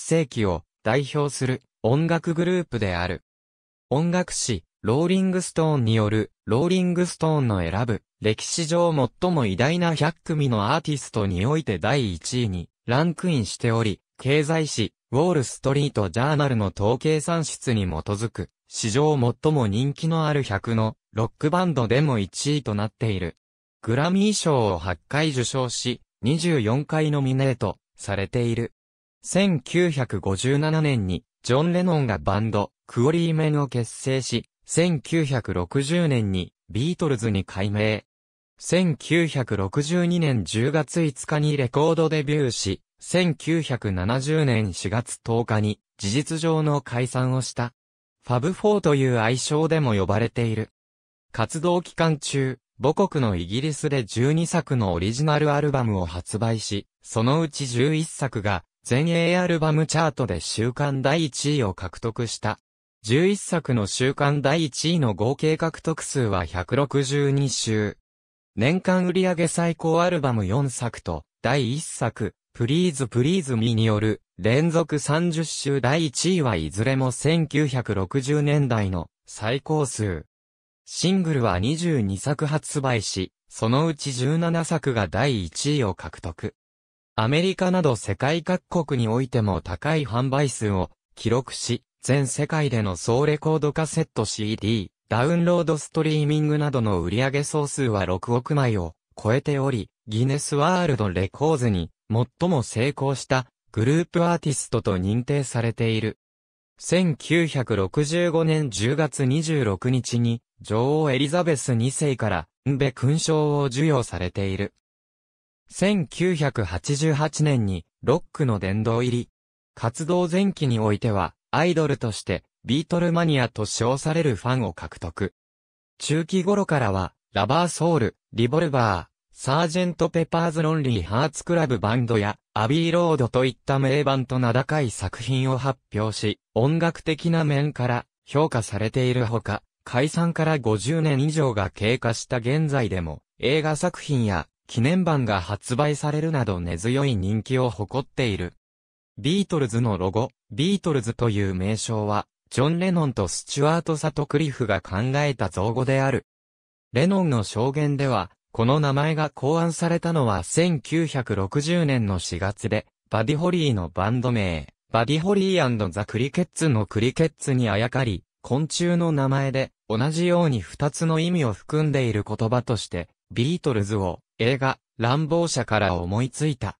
世紀を代表する音楽グループである。音楽誌、ローリングストーンによる、ローリングストーンの選ぶ、歴史上最も偉大な100組のアーティストにおいて第1位にランクインしており、経済誌、ウォールストリートジャーナルの統計算出に基づく、史上最も人気のある100のロックバンドでも1位となっている。グラミー賞を8回受賞し、24回ノミネートされている。1957年に、ジョン・レノンがバンド、クオリーメンを結成し、1960年に、ビートルズに改名。1962年10月5日にレコードデビューし、1970年4月10日に事実上の解散をした。ファブ4という愛称でも呼ばれている。活動期間中、母国のイギリスで12作のオリジナルアルバムを発売し、そのうち11作が全英アルバムチャートで週間第1位を獲得した。11作の週間第1位の合計獲得数は162週。年間売上最高アルバム4作と、第1作、プリーズプリーズミによる、連続30週第1位はいずれも1960年代の最高数。シングルは22作発売し、そのうち17作が第1位を獲得。アメリカなど世界各国においても高い販売数を記録し、全世界での総レコードカセット CD、ダウンロードストリーミングなどの売上総数は6億枚を超えており、ギネスワールドレコーズに最も成功したグループアーティストと認定されている。1965年10月26日に女王エリザベス2世からンベ勲章を授与されている。1988年にロックの殿堂入り。活動前期においては、アイドルとしてビートルマニアと称されるファンを獲得。中期頃からは、ラバーソウル、リボルバー、サージェントペパーズロンリーハーツクラブバンドや、アビーロードといった名盤と名高い作品を発表し、音楽的な面から評価されているほか、解散から50年以上が経過した現在でも、映画作品や記念版が発売されるなど根強い人気を誇っている。ビートルズのロゴ、ビートルズという名称は、ジョン・レノンとスチュワート・サトクリフが考えた造語である。レノンの証言では、この名前が考案されたのは1960年の4月で、バディホリーのバンド名、バディホリーザ・クリケッツのクリケッツにあやかり、昆虫の名前で、同じように2つの意味を含んでいる言葉として、ビートルズを映画、乱暴者から思いついた。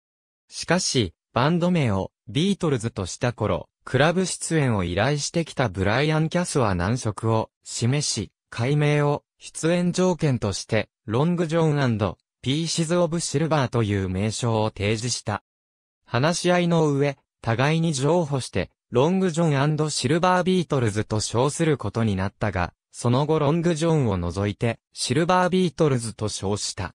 しかし、バンド名をビートルズとした頃、クラブ出演を依頼してきたブライアン・キャスは難色を示し、改名を出演条件として、ロング・ジョンピーシズ・オブ・シルバーという名称を提示した。話し合いの上、互いに譲歩して、ロング・ジョンシルバー・ビートルズと称することになったが、その後ロング・ジョンを除いて、シルバー・ビートルズと称した。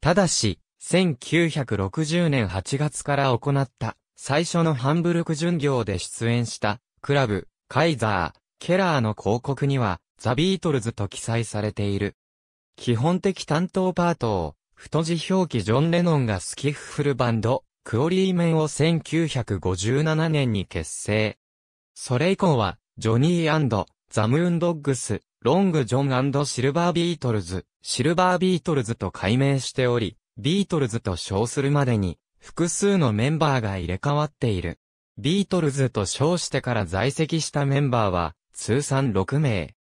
ただし、1960年8月から行った最初のハンブルク巡業で出演したクラブ、カイザー、ケラーの広告にはザ・ビートルズと記載されている。基本的担当パートを太字表記ジョン・レノンがスキッフルバンド、クオリーメンを1957年に結成。それ以降は、ジョニーザ・ムーンドッグス、ロング・ジョンシルバー・ビートルズ、シルバービートルズと改名しており、ビートルズと称するまでに、複数のメンバーが入れ替わっている。ビートルズと称してから在籍したメンバーは、通算6名。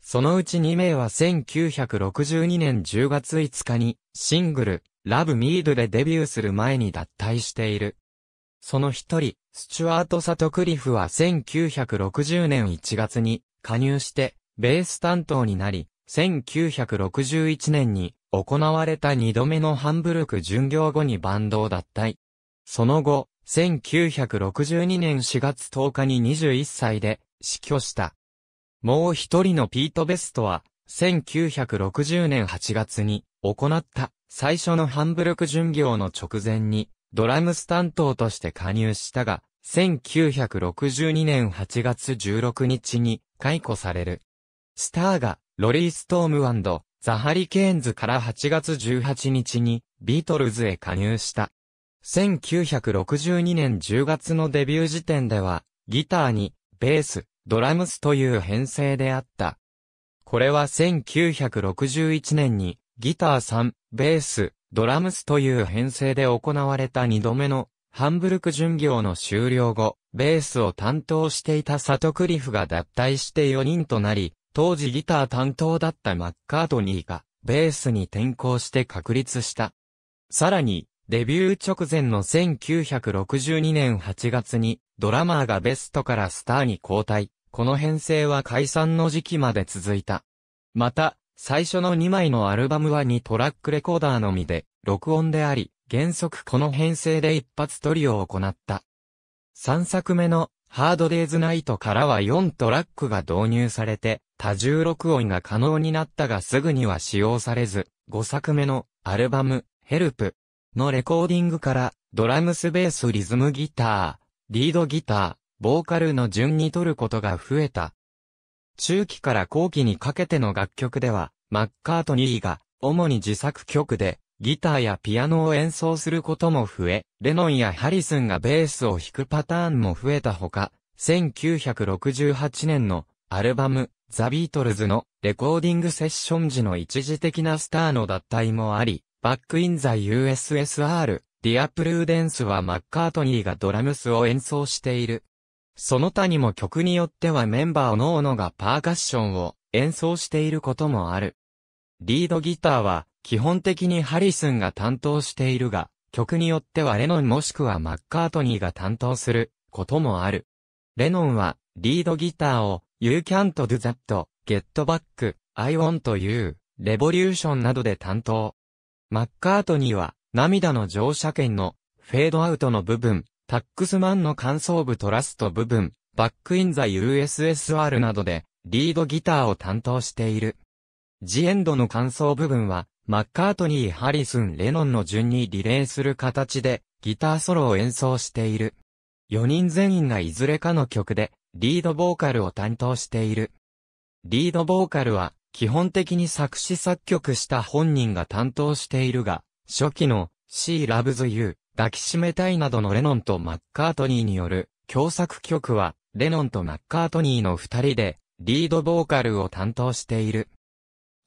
そのうち2名は1962年10月5日に、シングル、ラブミードでデビューする前に脱退している。その一人、スチュワート・サトクリフは1960年1月に加入して、ベース担当になり、1961年に行われた2度目のハンブルク巡業後にバンドを脱退。その後、1962年4月10日に21歳で死去した。もう一人のピート・ベストは、1960年8月に行った最初のハンブルク巡業の直前にドラムス担当として加入したが、1962年8月16日に解雇される。スターがロリー・ストームザ・ハリケーンズから8月18日にビートルズへ加入した。1962年10月のデビュー時点では、ギターに、ベース、ドラムスという編成であった。これは1961年に、ギター3、ベース、ドラムスという編成で行われた2度目の、ハンブルク巡業の終了後、ベースを担当していたサトクリフが脱退して4人となり、当時ギター担当だったマッカートニーが、ベースに転向して確立した。さらに、デビュー直前の1962年8月に、ドラマーがベストからスターに交代。この編成は解散の時期まで続いた。また、最初の2枚のアルバムは2トラックレコーダーのみで、録音であり、原則この編成で一発撮りを行った。3作目の、ハードデイズナイトからは4トラックが導入されて、多重録音が可能になったがすぐには使用されず、5作目のアルバム、ヘルプのレコーディングから、ドラムスベースリズムギター、リードギター、ボーカルの順に取ることが増えた。中期から後期にかけての楽曲では、マッカートニーが、主に自作曲で、ギターやピアノを演奏することも増え、レノンやハリスンがベースを弾くパターンも増えたほか、1968年のアルバム、ザ・ビートルズのレコーディングセッション時の一時的なスターの脱退もあり、バックインザ USSR、ディアプルーデンスはマッカートニーがドラムスを演奏している。その他にも曲によってはメンバーのおのがパーカッションを演奏していることもある。リードギターは基本的にハリスンが担当しているが、曲によってはレノンもしくはマッカートニーが担当することもある。レノンはリードギターを You can't do that, get back, I want you, revolution などで担当。マッカートニーは、涙の乗車券の、フェードアウトの部分、タックスマンの感想部トラスト部分、バックインザ USSR などで、リードギターを担当している。ジエンドの感想部分は、マッカートニー・ハリスン・レノンの順にリレーする形で、ギターソロを演奏している。4人全員がいずれかの曲で、リードボーカルを担当している。リードボーカルは、基本的に作詞作曲した本人が担当しているが、初期のシー・ラ Loves You、抱きしめたいなどのレノンとマッカートニーによる共作曲は、レノンとマッカートニーの二人で、リードボーカルを担当している。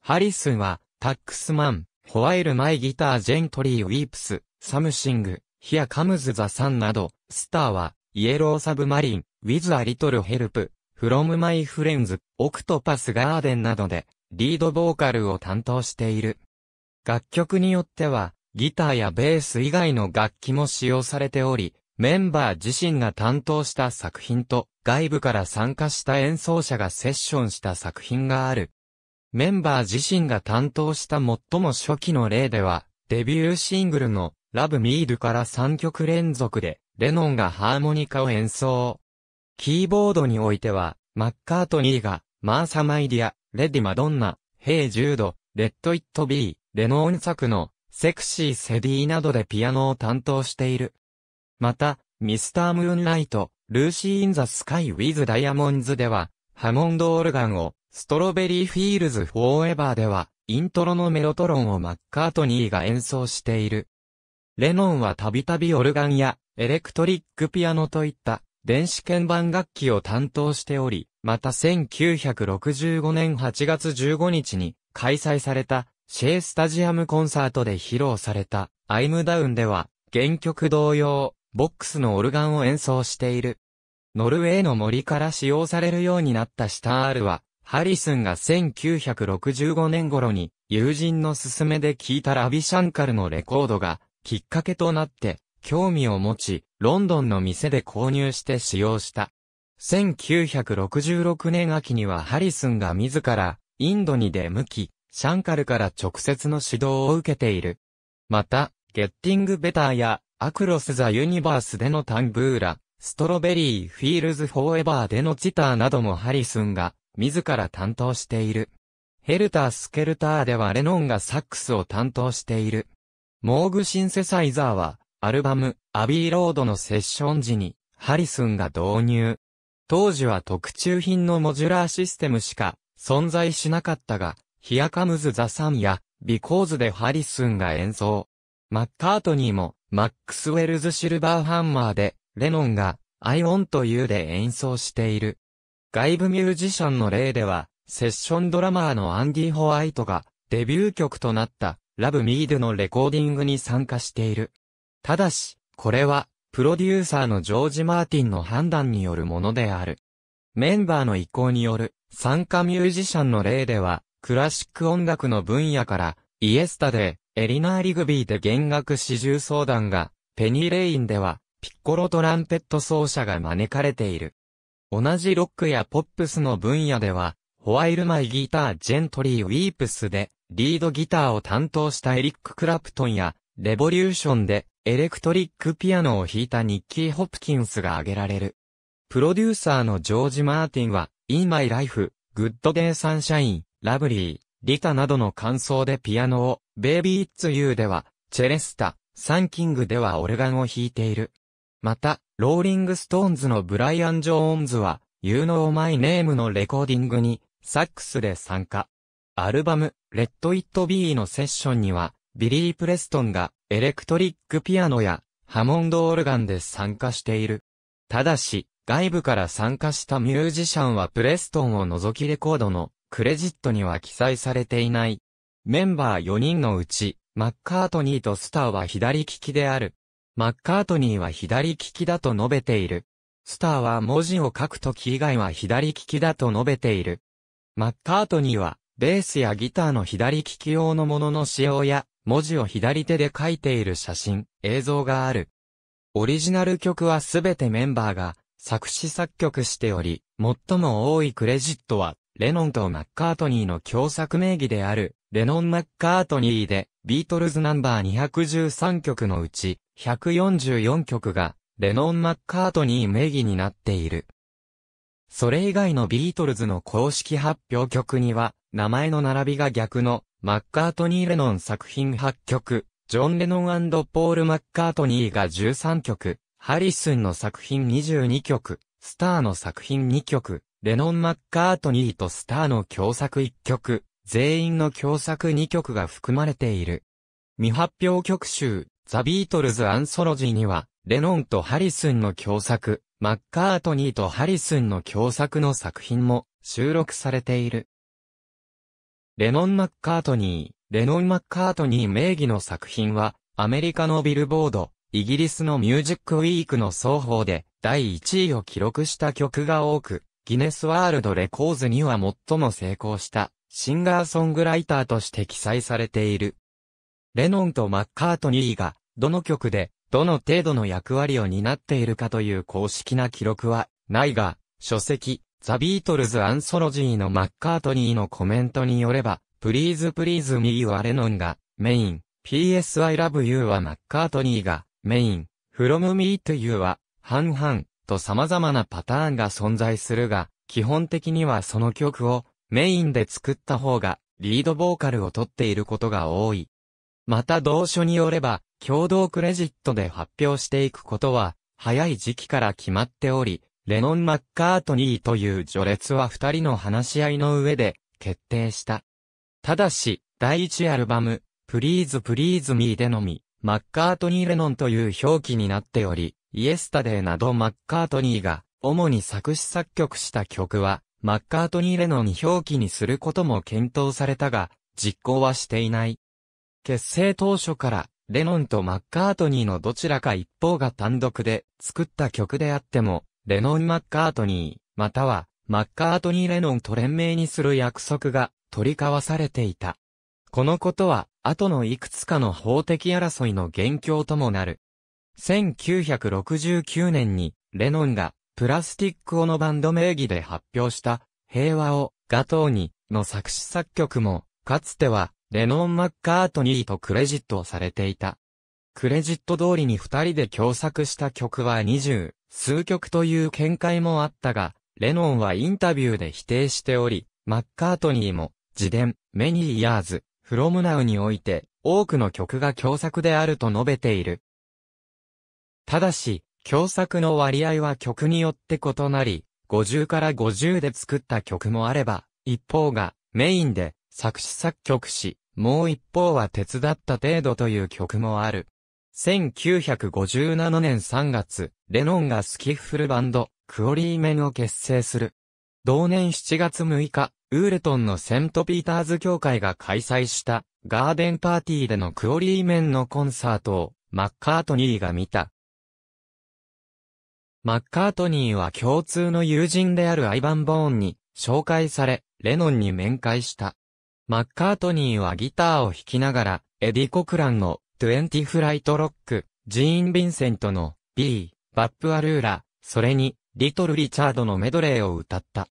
ハリスは、タックスマン、ホワイルマイギタージェントリーウィープス、サムシング、ヒアカムズザサンなど、スターは、イエローサブマリン、with a little help, from my friends, Octopus Garden などで、リードボーカルを担当している。楽曲によっては、ギターやベース以外の楽器も使用されており、メンバー自身が担当した作品と、外部から参加した演奏者がセッションした作品がある。メンバー自身が担当した最も初期の例では、デビューシングルの Love Me d から3曲連続で、レノンがハーモニカを演奏。キーボードにおいては、マッカートニーが、マーサマイディア、レディマドンナ、ヘイジュード、レッド・イット・ビー、レノーン作の、セクシー・セディなどでピアノを担当している。また、ミスター・ムーンライト、ルーシー・イン・ザ・スカイ・ウィズ・ダイヤモンズでは、ハモンド・オルガンを、ストロベリー・フィールズ・フォーエバーでは、イントロのメロトロンをマッカートニーが演奏している。レノンはたびたびオルガンや、エレクトリックピアノといった電子鍵盤楽器を担当しており、また1965年8月15日に開催されたシェイスタジアムコンサートで披露されたアイムダウンでは原曲同様、ボックスのオルガンを演奏している。ノルウェーの森から使用されるようになったシタールは、ハリスンが1965年頃に友人の勧めで聴いたラビシャンカルのレコードがきっかけとなって興味を持ち、ロンドンの店で購入して使用した。1966年秋にはハリスンが自らインドに出向き、シャンカルから直接の指導を受けている。また、ゲッティングベターやアクロスザユニバースでのタンブーラ、ストロベリーフィールズフォーエバーでのチターなどもハリスンが自ら担当している。ヘルタースケルターではレノンがサックスを担当している。モーグシンセサイザーはアルバム、アビーロードのセッション時に、ハリスンが導入。当時は特注品のモジュラーシステムしか存在しなかったが、ヒアカムズ・ザ・サンや、ビコーズでハリスンが演奏。マッカートニーも、マックスウェルズ・シルバーハンマーで、レノンが、アイオンと y うで演奏している。外部ミュージシャンの例では、セッションドラマーのアンディ・ホワイトが、デビュー曲となった、ラブ・ミードのレコーディングに参加している。ただし、これは、プロデューサーのジョージ・マーティンの判断によるものである。メンバーの意向による、参加ミュージシャンの例では、クラシック音楽の分野から、イエスタで、エリナー・リグビーで弦楽四重相談が、ペニー・レインでは、ピッコロトランペット奏者が招かれている。同じロックやポップスの分野では、ホワイルマイギター・ジェントリー・ウィープスで、リードギターを担当したエリック・クラプトンや、レボリューションで、エレクトリックピアノを弾いたニッキー・ホプキンスが挙げられる。プロデューサーのジョージ・マーティンは、In My Life、Good Day Sunshine、Lovely、リタなどの感想でピアノを、Baby It's You では、チェレスタ、サンキングではオルガンを弾いている。また、ローリング・ストーンズのブライアン・ジョーンズは、You Know My Name のレコーディングに、サックスで参加。アルバム、Let It Be のセッションには、ビリー・プレストンがエレクトリックピアノやハモンドオルガンで参加している。ただし、外部から参加したミュージシャンはプレストンを除きレコードのクレジットには記載されていない。メンバー4人のうち、マッカートニーとスターは左利きである。マッカートニーは左利きだと述べている。スターは文字を書くとき以外は左利きだと述べている。マッカートニーは、ベースやギターの左利き用のものの使用や、文字を左手で書いている写真、映像がある。オリジナル曲はすべてメンバーが作詞作曲しており、最も多いクレジットは、レノンとマッカートニーの共作名義である、レノン・マッカートニーで、ビートルズナンバー213曲のうち、144曲が、レノン・マッカートニー名義になっている。それ以外のビートルズの公式発表曲には、名前の並びが逆のマッカートニー・レノン作品8曲、ジョン・レノンポール・マッカートニーが13曲、ハリスンの作品22曲、スターの作品2曲、レノン・マッカートニーとスターの共作1曲、全員の共作2曲が含まれている。未発表曲集、ザ・ビートルズ・アンソロジーには、レノンとハリスンの共作、マッカートニーとハリスンの共作の作品も収録されている。レノン・マッカートニー、レノン・マッカートニー名義の作品は、アメリカのビルボード、イギリスのミュージックウィークの双方で第1位を記録した曲が多く、ギネスワールドレコーズには最も成功したシンガーソングライターとして記載されている。レノンとマッカートニーがどの曲でどの程度の役割を担っているかという公式な記録はないが、書籍、ザ・ビートルズ・アンソロジーのマッカートニーのコメントによれば、プリーズ・プリーズ・ミー・ワレノンがメイン、PS I Love You はマッカートニーがメイン、フロム・ミー・ト to は半々と様々なパターンが存在するが、基本的にはその曲をメインで作った方がリードボーカルを取っていることが多い。また同書によれば、共同クレジットで発表していくことは、早い時期から決まっており、レノン・マッカートニーという序列は二人の話し合いの上で決定した。ただし、第一アルバム、プリーズ・プリーズ・ミーでのみ、マッカートニー・レノンという表記になっており、イエスタデーなどマッカートニーが主に作詞作曲した曲は、マッカートニー・レノン表記にすることも検討されたが、実行はしていない。結成当初から、レノンとマッカートニーのどちらか一方が単独で作った曲であっても、レノン・マッカートニー、または、マッカートニー・レノンと連名にする約束が取り交わされていた。このことは、後のいくつかの法的争いの元凶ともなる。1969年に、レノンが、プラスティック・オノバンド名義で発表した、平和を、ガトーに、の作詞作曲も、かつては、レノン・マッカートニーとクレジットされていた。クレジット通りに二人で共作した曲は二十数曲という見解もあったが、レノンはインタビューで否定しており、マッカートニーも、自伝、メニー・ヤーズ、フロムナウにおいて、多くの曲が共作であると述べている。ただし、共作の割合は曲によって異なり、50から50で作った曲もあれば、一方がメインで作詞作曲し、もう一方は手伝った程度という曲もある。1957年3月、レノンがスキッフルバンド、クオリーメンを結成する。同年7月6日、ウーレトンのセントピーターズ協会が開催したガーデンパーティーでのクオリーメンのコンサートをマッカートニーが見た。マッカートニーは共通の友人であるアイバン・ボーンに紹介され、レノンに面会した。マッカートニーはギターを弾きながら、エディ・コクランの20フライトロック、ジーン・ヴィンセントの B、バップ・アルーラ、それに、リトル・リチャードのメドレーを歌った。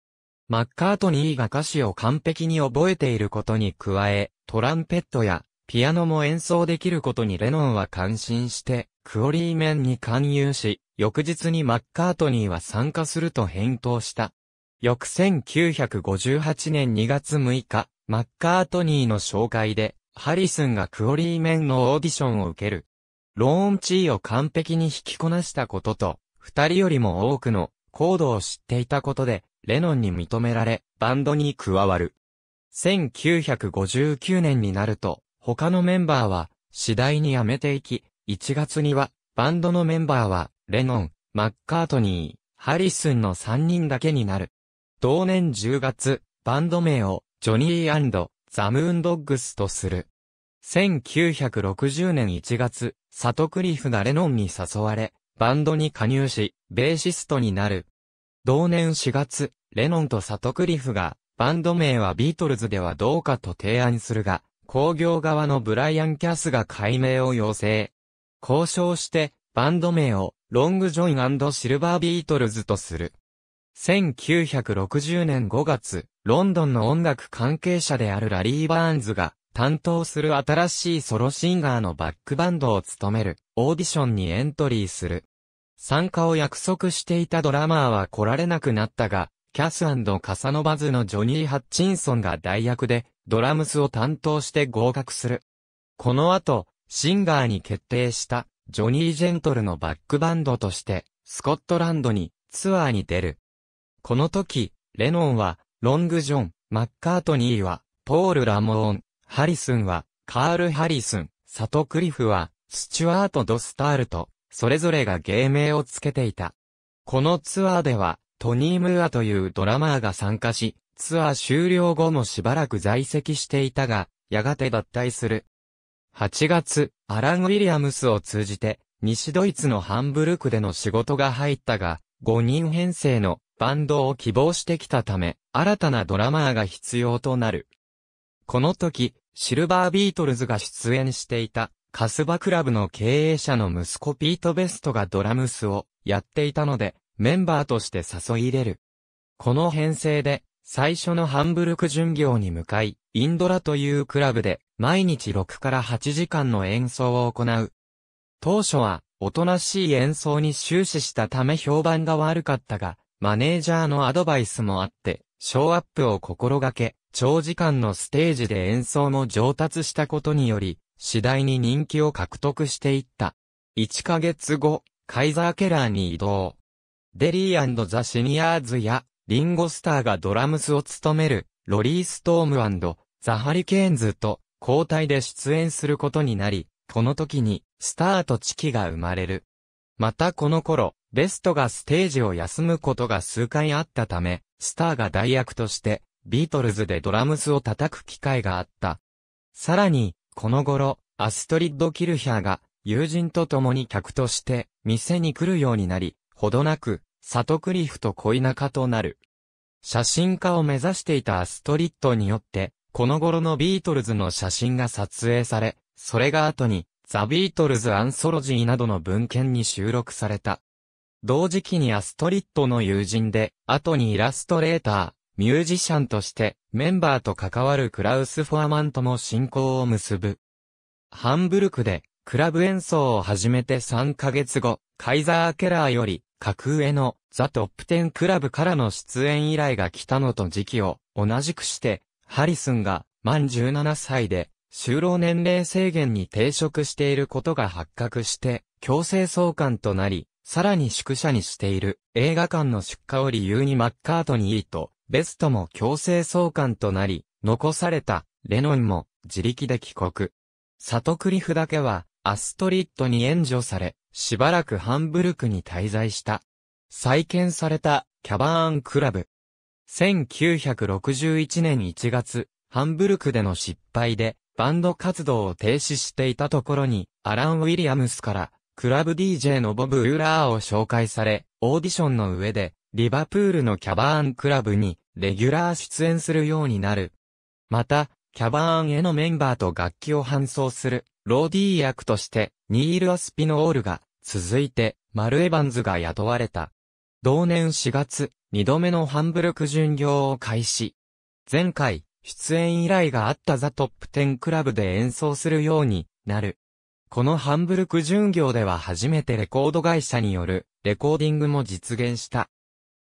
マッカートニーが歌詞を完璧に覚えていることに加え、トランペットやピアノも演奏できることにレノンは感心して、クオリーメンに勧誘し、翌日にマッカートニーは参加すると返答した。翌1958年2月6日、マッカートニーの紹介で、ハリスンがクオリーメンのオーディションを受ける。ローンチーを完璧に引きこなしたことと、二人よりも多くのコードを知っていたことで、レノンに認められ、バンドに加わる。1959年になると、他のメンバーは、次第に辞めていき、1月には、バンドのメンバーは、レノン、マッカートニー、ハリスンの3人だけになる。同年10月、バンド名を、ジョニーザ・ムーンドッグスとする。1960年1月、サトクリフがレノンに誘われ、バンドに加入し、ベーシストになる。同年4月、レノンとサトクリフが、バンド名はビートルズではどうかと提案するが、工業側のブライアン・キャスが解明を要請。交渉して、バンド名を、ロング・ジョインシルバー・ビートルズとする。1960年5月、ロンドンの音楽関係者であるラリー・バーンズが担当する新しいソロシンガーのバックバンドを務めるオーディションにエントリーする。参加を約束していたドラマーは来られなくなったが、キャスカサノバズのジョニー・ハッチンソンが代役でドラムスを担当して合格する。この後、シンガーに決定したジョニー・ジェントルのバックバンドとしてスコットランドにツアーに出る。この時、レノンは、ロングジョン、マッカートニーは、ポール・ラモーン、ハリスンは、カール・ハリスン、サトクリフは、スチュワート・ド・スタールと、それぞれが芸名をつけていた。このツアーでは、トニー・ムーアというドラマーが参加し、ツアー終了後もしばらく在籍していたが、やがて脱退する。8月、アラン・ウィリアムスを通じて、西ドイツのハンブルクでの仕事が入ったが、5人編成のバンドを希望してきたため、新たなドラマーが必要となる。この時、シルバービートルズが出演していた、カスバクラブの経営者の息子ピート・ベストがドラムスをやっていたので、メンバーとして誘い入れる。この編成で、最初のハンブルク巡業に向かい、インドラというクラブで、毎日6から8時間の演奏を行う。当初は、おとなしい演奏に終始したため評判が悪かったが、マネージャーのアドバイスもあって、ショーアップを心がけ、長時間のステージで演奏も上達したことにより、次第に人気を獲得していった。1ヶ月後、カイザー・ケラーに移動。デリーザ・シニアーズや、リンゴスターがドラムスを務める、ロリー・ストームザ・ハリケーンズと、交代で出演することになり、この時に、スターとチキが生まれる。またこの頃、ベストがステージを休むことが数回あったため、スターが代役として、ビートルズでドラムスを叩く機会があった。さらに、この頃、アストリッド・キルヒャーが、友人と共に客として、店に来るようになり、ほどなく、サトクリフと恋仲となる。写真家を目指していたアストリッドによって、この頃のビートルズの写真が撮影され、それが後に、ザ・ビートルズ・アンソロジーなどの文献に収録された。同時期にアストリッドの友人で、後にイラストレーター、ミュージシャンとして、メンバーと関わるクラウス・フォアマンとも親交を結ぶ。ハンブルクで、クラブ演奏を始めて3ヶ月後、カイザー・ケラーより、架空へのザ・トップ10クラブからの出演依頼が来たのと時期を同じくして、ハリスンが満17歳で就労年齢制限に抵触していることが発覚して強制送還となり、さらに宿舎にしている映画館の出荷を理由にマッカートニーとベストも強制送還となり、残されたレノンも自力で帰国。サトクリフだけはアストリッドに援助され、しばらくハンブルクに滞在した。再建されたキャバーンクラブ。1961年1月、ハンブルクでの失敗でバンド活動を停止していたところに、アラン・ウィリアムスからクラブ DJ のボブ・ウーラーを紹介され、オーディションの上で、リバプールのキャバーンクラブに、レギュラー出演するようになる。また、キャバーンへのメンバーと楽器を搬送する、ローディー役として、ニール・アスピノールが、続いて、マル・エヴァンズが雇われた。同年4月、2度目のハンブルク巡業を開始。前回、出演依頼があったザ・トップ10クラブで演奏するようになる。このハンブルク巡業では初めてレコード会社によるレコーディングも実現した。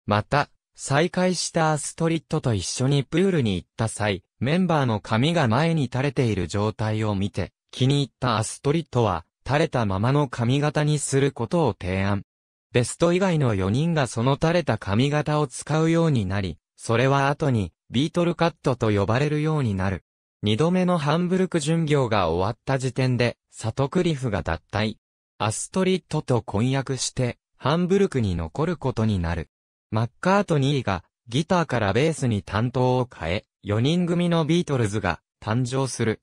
また、再会したアストリットと一緒にプールに行った際、メンバーの髪が前に垂れている状態を見て、気に入ったアストリットは、垂れたままの髪型にすることを提案。ベスト以外の4人がその垂れた髪型を使うようになり、それは後に、ビートルカットと呼ばれるようになる。二度目のハンブルク巡業が終わった時点で、サトクリフが脱退。アストリッドと婚約して、ハンブルクに残ることになる。マッカートニーがギターからベースに担当を変え、4人組のビートルズが誕生する。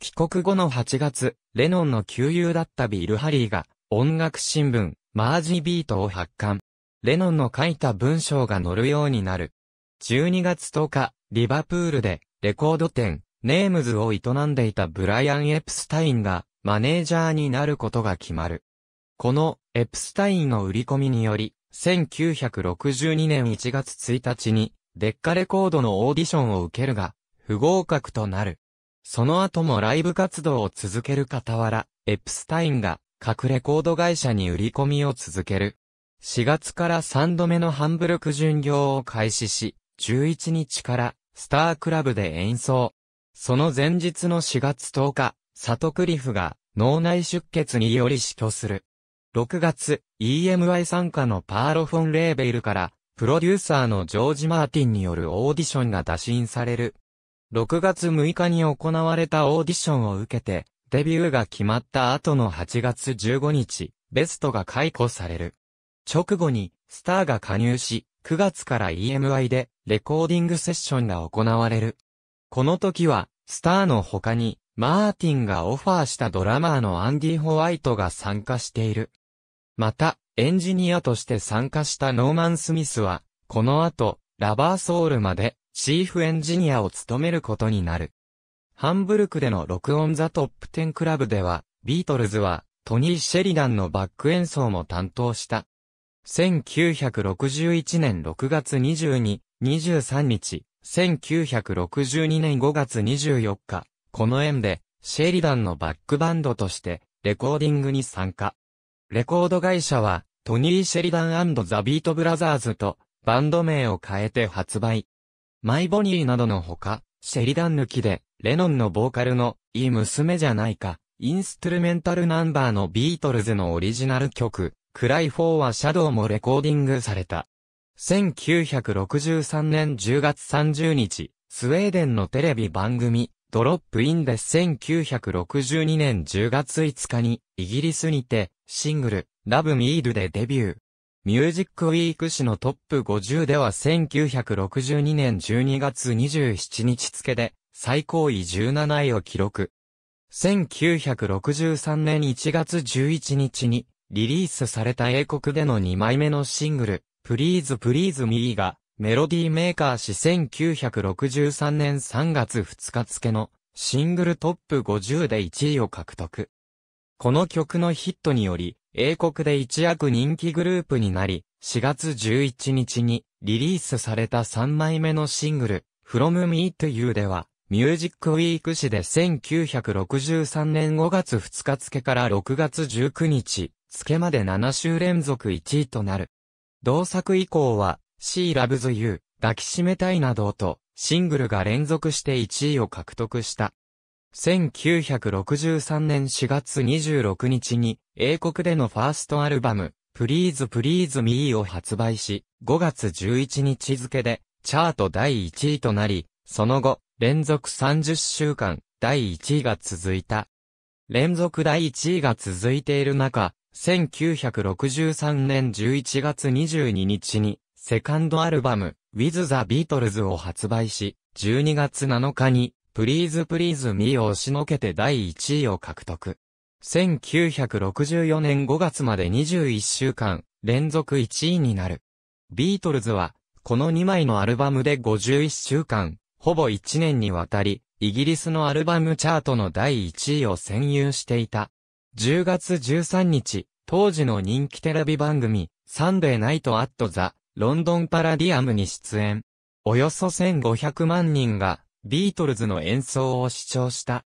帰国後の8月、レノンの旧友だったビル・ハリーが音楽新聞、マージビートを発刊。レノンの書いた文章が載るようになる。12月10日、リバプールでレコード店、ネームズを営んでいたブライアン・エプスタインがマネージャーになることが決まる。このエプスタインの売り込みにより、1962年1月1日に、デッカレコードのオーディションを受けるが、不合格となる。その後もライブ活動を続ける傍ら、エプスタインが各レコード会社に売り込みを続ける。4月から3度目のハンブルク巡業を開始し、11日からスタークラブで演奏。その前日の4月10日、サトクリフが脳内出血により死去する。6月、EMI 参加のパーロフォンレーベルから、プロデューサーのジョージ・マーティンによるオーディションが打診される。6月6日に行われたオーディションを受けて、デビューが決まった後の8月15日、ベストが解雇される。直後に、スターが加入し、9月から EMI で、レコーディングセッションが行われる。この時は、スターの他に、マーティンがオファーしたドラマーのアンディ・ホワイトが参加している。また、エンジニアとして参加したノーマン・スミスは、この後、ラバーソウルまで、チーフエンジニアを務めることになる。ハンブルクでの録音ザトップ10クラブでは、ビートルズは、トニー・シェリダンのバック演奏も担当した。1961年6月22、23日、1962年5月24日、この縁で、シェリダンのバックバンドとして、レコーディングに参加。レコード会社は、トニー・シェリダンザ・ビート・ブラザーズと、バンド名を変えて発売。マイ・ボニーなどのほか、シェリダン抜きで、レノンのボーカルの、いい娘じゃないか、インストゥルメンタルナンバーのビートルズのオリジナル曲、クライフォーはシャドウもレコーディングされた。1963年10月30日、スウェーデンのテレビ番組、ドロップインで1962年10月5日に、イギリスにて、シングル、ラブミールでデビュー。ミュージックウィーク誌のトップ50では1962年12月27日付で、最高位17位を記録。1963年1月11日に、リリースされた英国での2枚目のシングル、プリーズプリーズミーが、メロディーメーカー誌1963年3月2日付のシングルトップ50で1位を獲得。この曲のヒットにより、英国で一躍人気グループになり、4月11日にリリースされた3枚目のシングル、From Me to You では、ミュージックウィーク誌で1963年5月2日付から6月19日付まで7週連続1位となる。同作以降は、She Loves You、抱きしめたいなどと、シングルが連続して1位を獲得した。1963年4月26日に、英国でのファーストアルバム、Please Please Me を発売し、5月11日付で、チャート第1位となり、その後、連続30週間、第1位が続いた。連続第1位が続いている中、1963年11月22日に、セカンドアルバム、With the Beatles を発売し、12月7日に、Please Please Me を押しのけて第1位を獲得。1964年5月まで21週間、連続1位になる。ビートルズは、この2枚のアルバムで51週間、ほぼ1年にわたり、イギリスのアルバムチャートの第1位を占有していた。10月13日、当時の人気テレビ番組、サンデーナイトアットザ・ロンドンパラディアムに出演。およそ1500万人が、ビートルズの演奏を視聴した。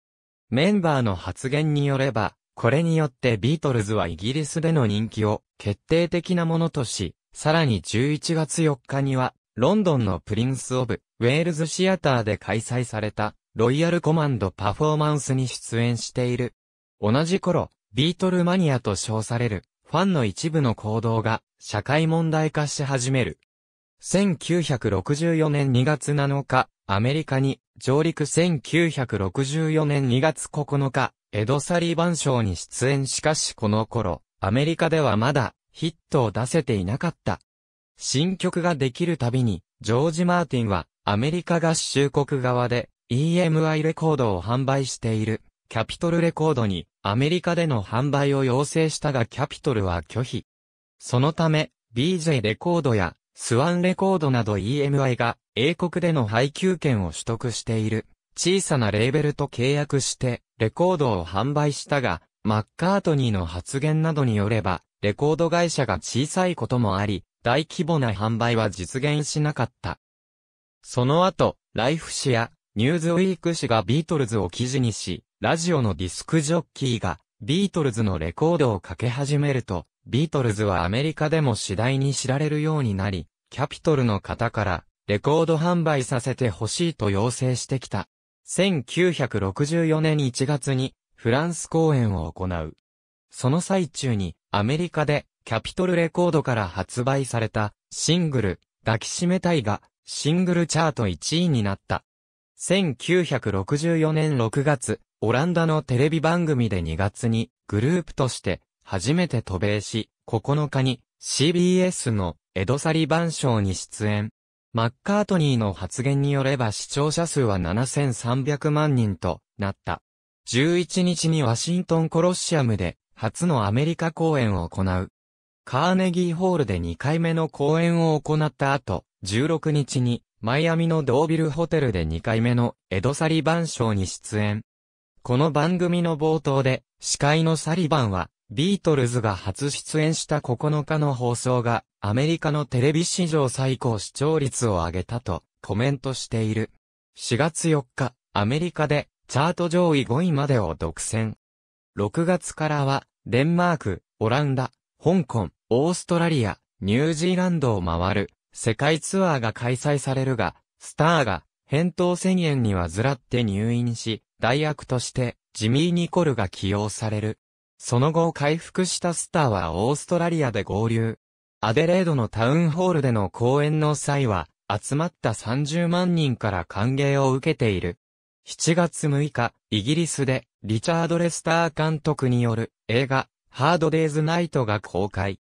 メンバーの発言によれば、これによってビートルズはイギリスでの人気を決定的なものとし、さらに11月4日には、ロンドンのプリンス・オブ・ウェールズ・シアターで開催された、ロイヤル・コマンド・パフォーマンスに出演している。同じ頃、ビートルマニアと称される、ファンの一部の行動が社会問題化し始める。1964年2月7日、アメリカに上陸1964年2月9日、エド・サリーバン賞に出演しかしこの頃、アメリカではまだヒットを出せていなかった。新曲ができるたびに、ジョージ・マーティンはアメリカ合衆国側で EMI レコードを販売しているキャピトルレコードにアメリカでの販売を要請したがキャピトルは拒否。そのため、BJ レコードやスワンレコードなど EMI が英国での配給権を取得している小さなレーベルと契約してレコードを販売したが、マッカートニーの発言などによれば、レコード会社が小さいこともあり、大規模な販売は実現しなかった。その後、ライフ誌やニューズウィーク誌がビートルズを記事にし、ラジオのディスクジョッキーが、ビートルズのレコードをかけ始めると、ビートルズはアメリカでも次第に知られるようになり、キャピトルの方から、レコード販売させてほしいと要請してきた。1964年1月に、フランス公演を行う。その最中に、アメリカで、キャピトルレコードから発売された、シングル、抱きしめたいが、シングルチャート1位になった。1964年6月、オランダのテレビ番組で2月にグループとして初めて渡米し、9日に CBS のエドサリバン賞に出演。マッカートニーの発言によれば視聴者数は7300万人となった。11日にワシントンコロッシアムで初のアメリカ公演を行う。カーネギーホールで2回目の公演を行った後、16日にマイアミのドービルホテルで2回目のエドサリバン賞に出演。この番組の冒頭で、司会のサリバンは、ビートルズが初出演した9日の放送が、アメリカのテレビ史上最高視聴率を上げたと、コメントしている。4月4日、アメリカで、チャート上位5位までを独占。6月からは、デンマーク、オランダ、香港、オーストラリア、ニュージーランドを回る、世界ツアーが開催されるが、スターが、返答宣言にはずらって入院し、代役として、ジミー・ニコルが起用される。その後回復したスターはオーストラリアで合流。アデレードのタウンホールでの講演の際は、集まった30万人から歓迎を受けている。7月6日、イギリスで、リチャード・レスター監督による映画、ハード・デイズ・ナイトが公開。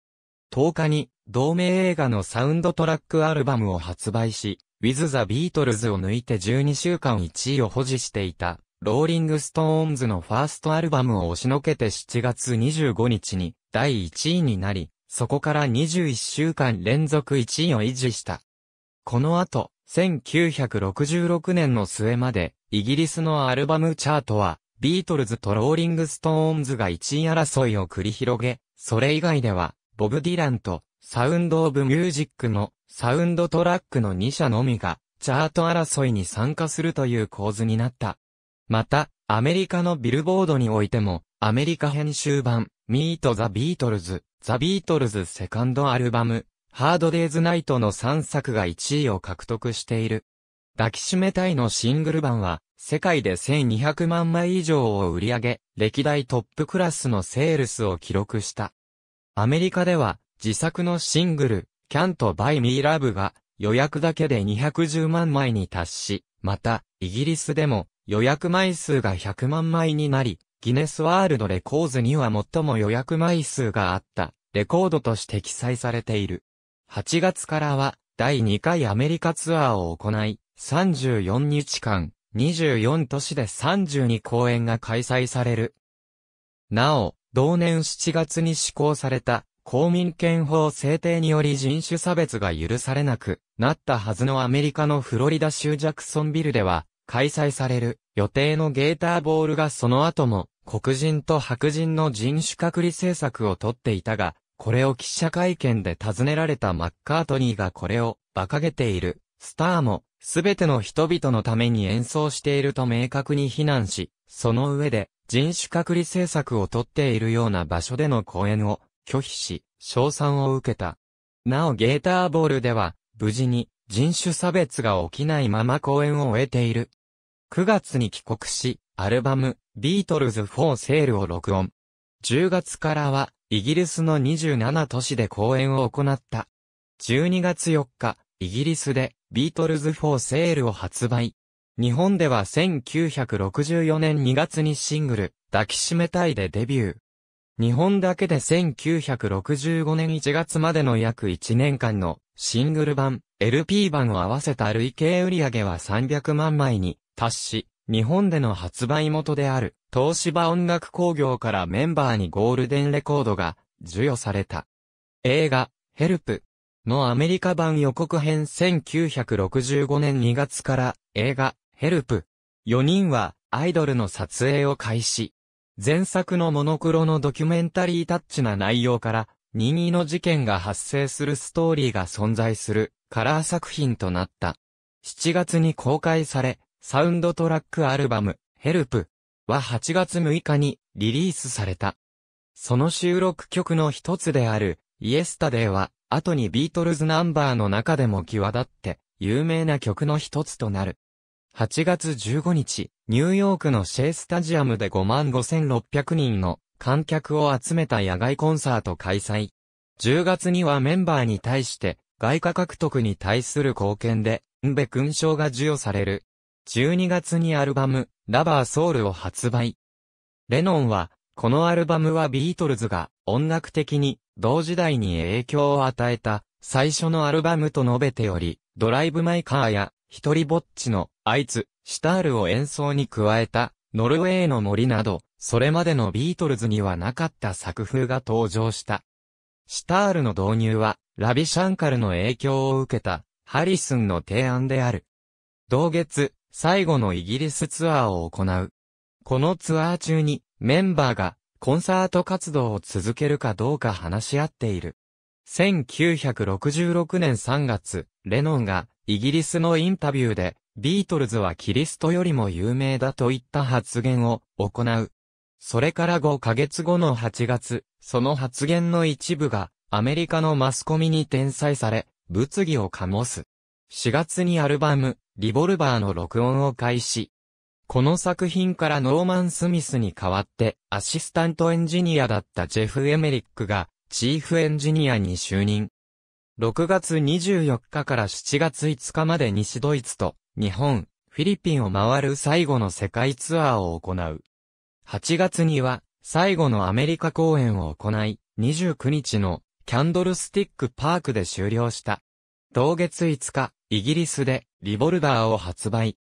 10日に、同名映画のサウンドトラックアルバムを発売し、ウィズ・ザ・ビートルズを抜いて12週間1位を保持していた。ローリングストーンズのファーストアルバムを押しのけて7月25日に第1位になり、そこから21週間連続1位を維持した。この後、1966年の末まで、イギリスのアルバムチャートは、ビートルズとローリングストーンズが1位争いを繰り広げ、それ以外では、ボブ・ディランと、サウンド・オブ・ミュージックの、サウンドトラックの2社のみが、チャート争いに参加するという構図になった。また、アメリカのビルボードにおいても、アメリカ編集版、Meet the Beatles、The Beatles セカンドアルバム、ハードデイズナイトの3作が1位を獲得している。抱きしめたいのシングル版は、世界で1200万枚以上を売り上げ、歴代トップクラスのセールスを記録した。アメリカでは、自作のシングル、Can't Buy Me Love が、予約だけで210万枚に達し、また、イギリスでも、予約枚数が100万枚になり、ギネスワールドレコーズには最も予約枚数があったレコードとして記載されている。8月からは第2回アメリカツアーを行い、34日間、24都市で32公演が開催される。なお、同年7月に施行された公民権法制定により人種差別が許されなくなったはずのアメリカのフロリダ州ジャクソンビルでは、開催される予定のゲーターボールがその後も黒人と白人の人種隔離政策をとっていたが、これを記者会見で尋ねられたマッカートニーがこれを馬鹿げている。スターも、すべての人々のために演奏していると明確に非難し、その上で、人種隔離政策をとっているような場所での公演を拒否し、称賛を受けた。なおゲーターボールでは、無事に人種差別が起きないまま公演を終えている9月に帰国し、アルバム、ビートルズフォー・セールを録音。10月からは、イギリスの27都市で公演を行った。12月4日、イギリスで、ビートルズフォー・セールを発売。日本では1964年2月にシングル、抱きしめたいでデビュー。日本だけで1965年1月までの約1年間のシングル版、LP 版を合わせた累計売上は300万枚に達し、日本での発売元である、東芝音楽工業からメンバーにゴールデンレコードが授与された。映画、ヘルプのアメリカ版予告編1965年2月から映画、ヘルプ4人はアイドルの撮影を開始。前作のモノクロのドキュメンタリータッチな内容から、任意の事件が発生するストーリーが存在するカラー作品となった。7月に公開され、サウンドトラックアルバム、ヘルプは8月6日にリリースされた。その収録曲の一つである、イエスタデーは、後にビートルズナンバーの中でも際立って、有名な曲の一つとなる。8月15日、ニューヨークのシェイスタジアムで55,600人の観客を集めた野外コンサート開催。10月にはメンバーに対して、外貨獲得に対する貢献で、んベ勲章が授与される。12月にアルバム、ラバーソウルを発売。レノンは、このアルバムはビートルズが音楽的に同時代に影響を与えた最初のアルバムと述べており、ドライブマイカーや一人ぼっちのあいつ、シタールを演奏に加えたノルウェーの森など、それまでのビートルズにはなかった作風が登場した。シタールの導入は、ラビシャンカルの影響を受けた、ハリスンの提案である。同月、最後のイギリスツアーを行う。このツアー中にメンバーがコンサート活動を続けるかどうか話し合っている。1966年3月、レノンがイギリスのインタビューでビートルズはキリストよりも有名だといった発言を行う。それから5ヶ月後の8月、その発言の一部がアメリカのマスコミに転載され、物議を醸す。4月にアルバム、リボルバーの録音を開始。この作品からノーマン・スミスに代わってアシスタントエンジニアだったジェフ・エメリックがチーフエンジニアに就任。6月24日から7月5日まで西ドイツと日本、フィリピンを回る最後の世界ツアーを行う。8月には最後のアメリカ公演を行い、29日のキャンドルスティックパークで終了した。同月5日、イギリスでリボルバーを発売。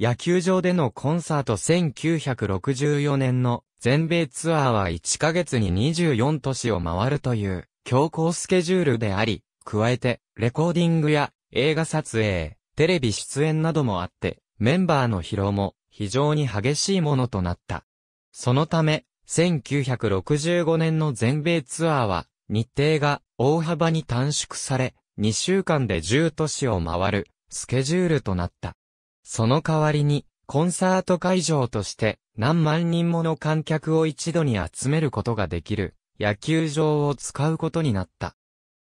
野球場でのコンサート1964年の全米ツアーは1ヶ月に24都市を回るという強行スケジュールであり、加えてレコーディングや映画撮影、テレビ出演などもあって、メンバーの疲労も非常に激しいものとなった。そのため、1965年の全米ツアーは、日程が大幅に短縮され、2週間で10都市を回る、スケジュールとなった。その代わりに、コンサート会場として何万人もの観客を一度に集めることができる野球場を使うことになった。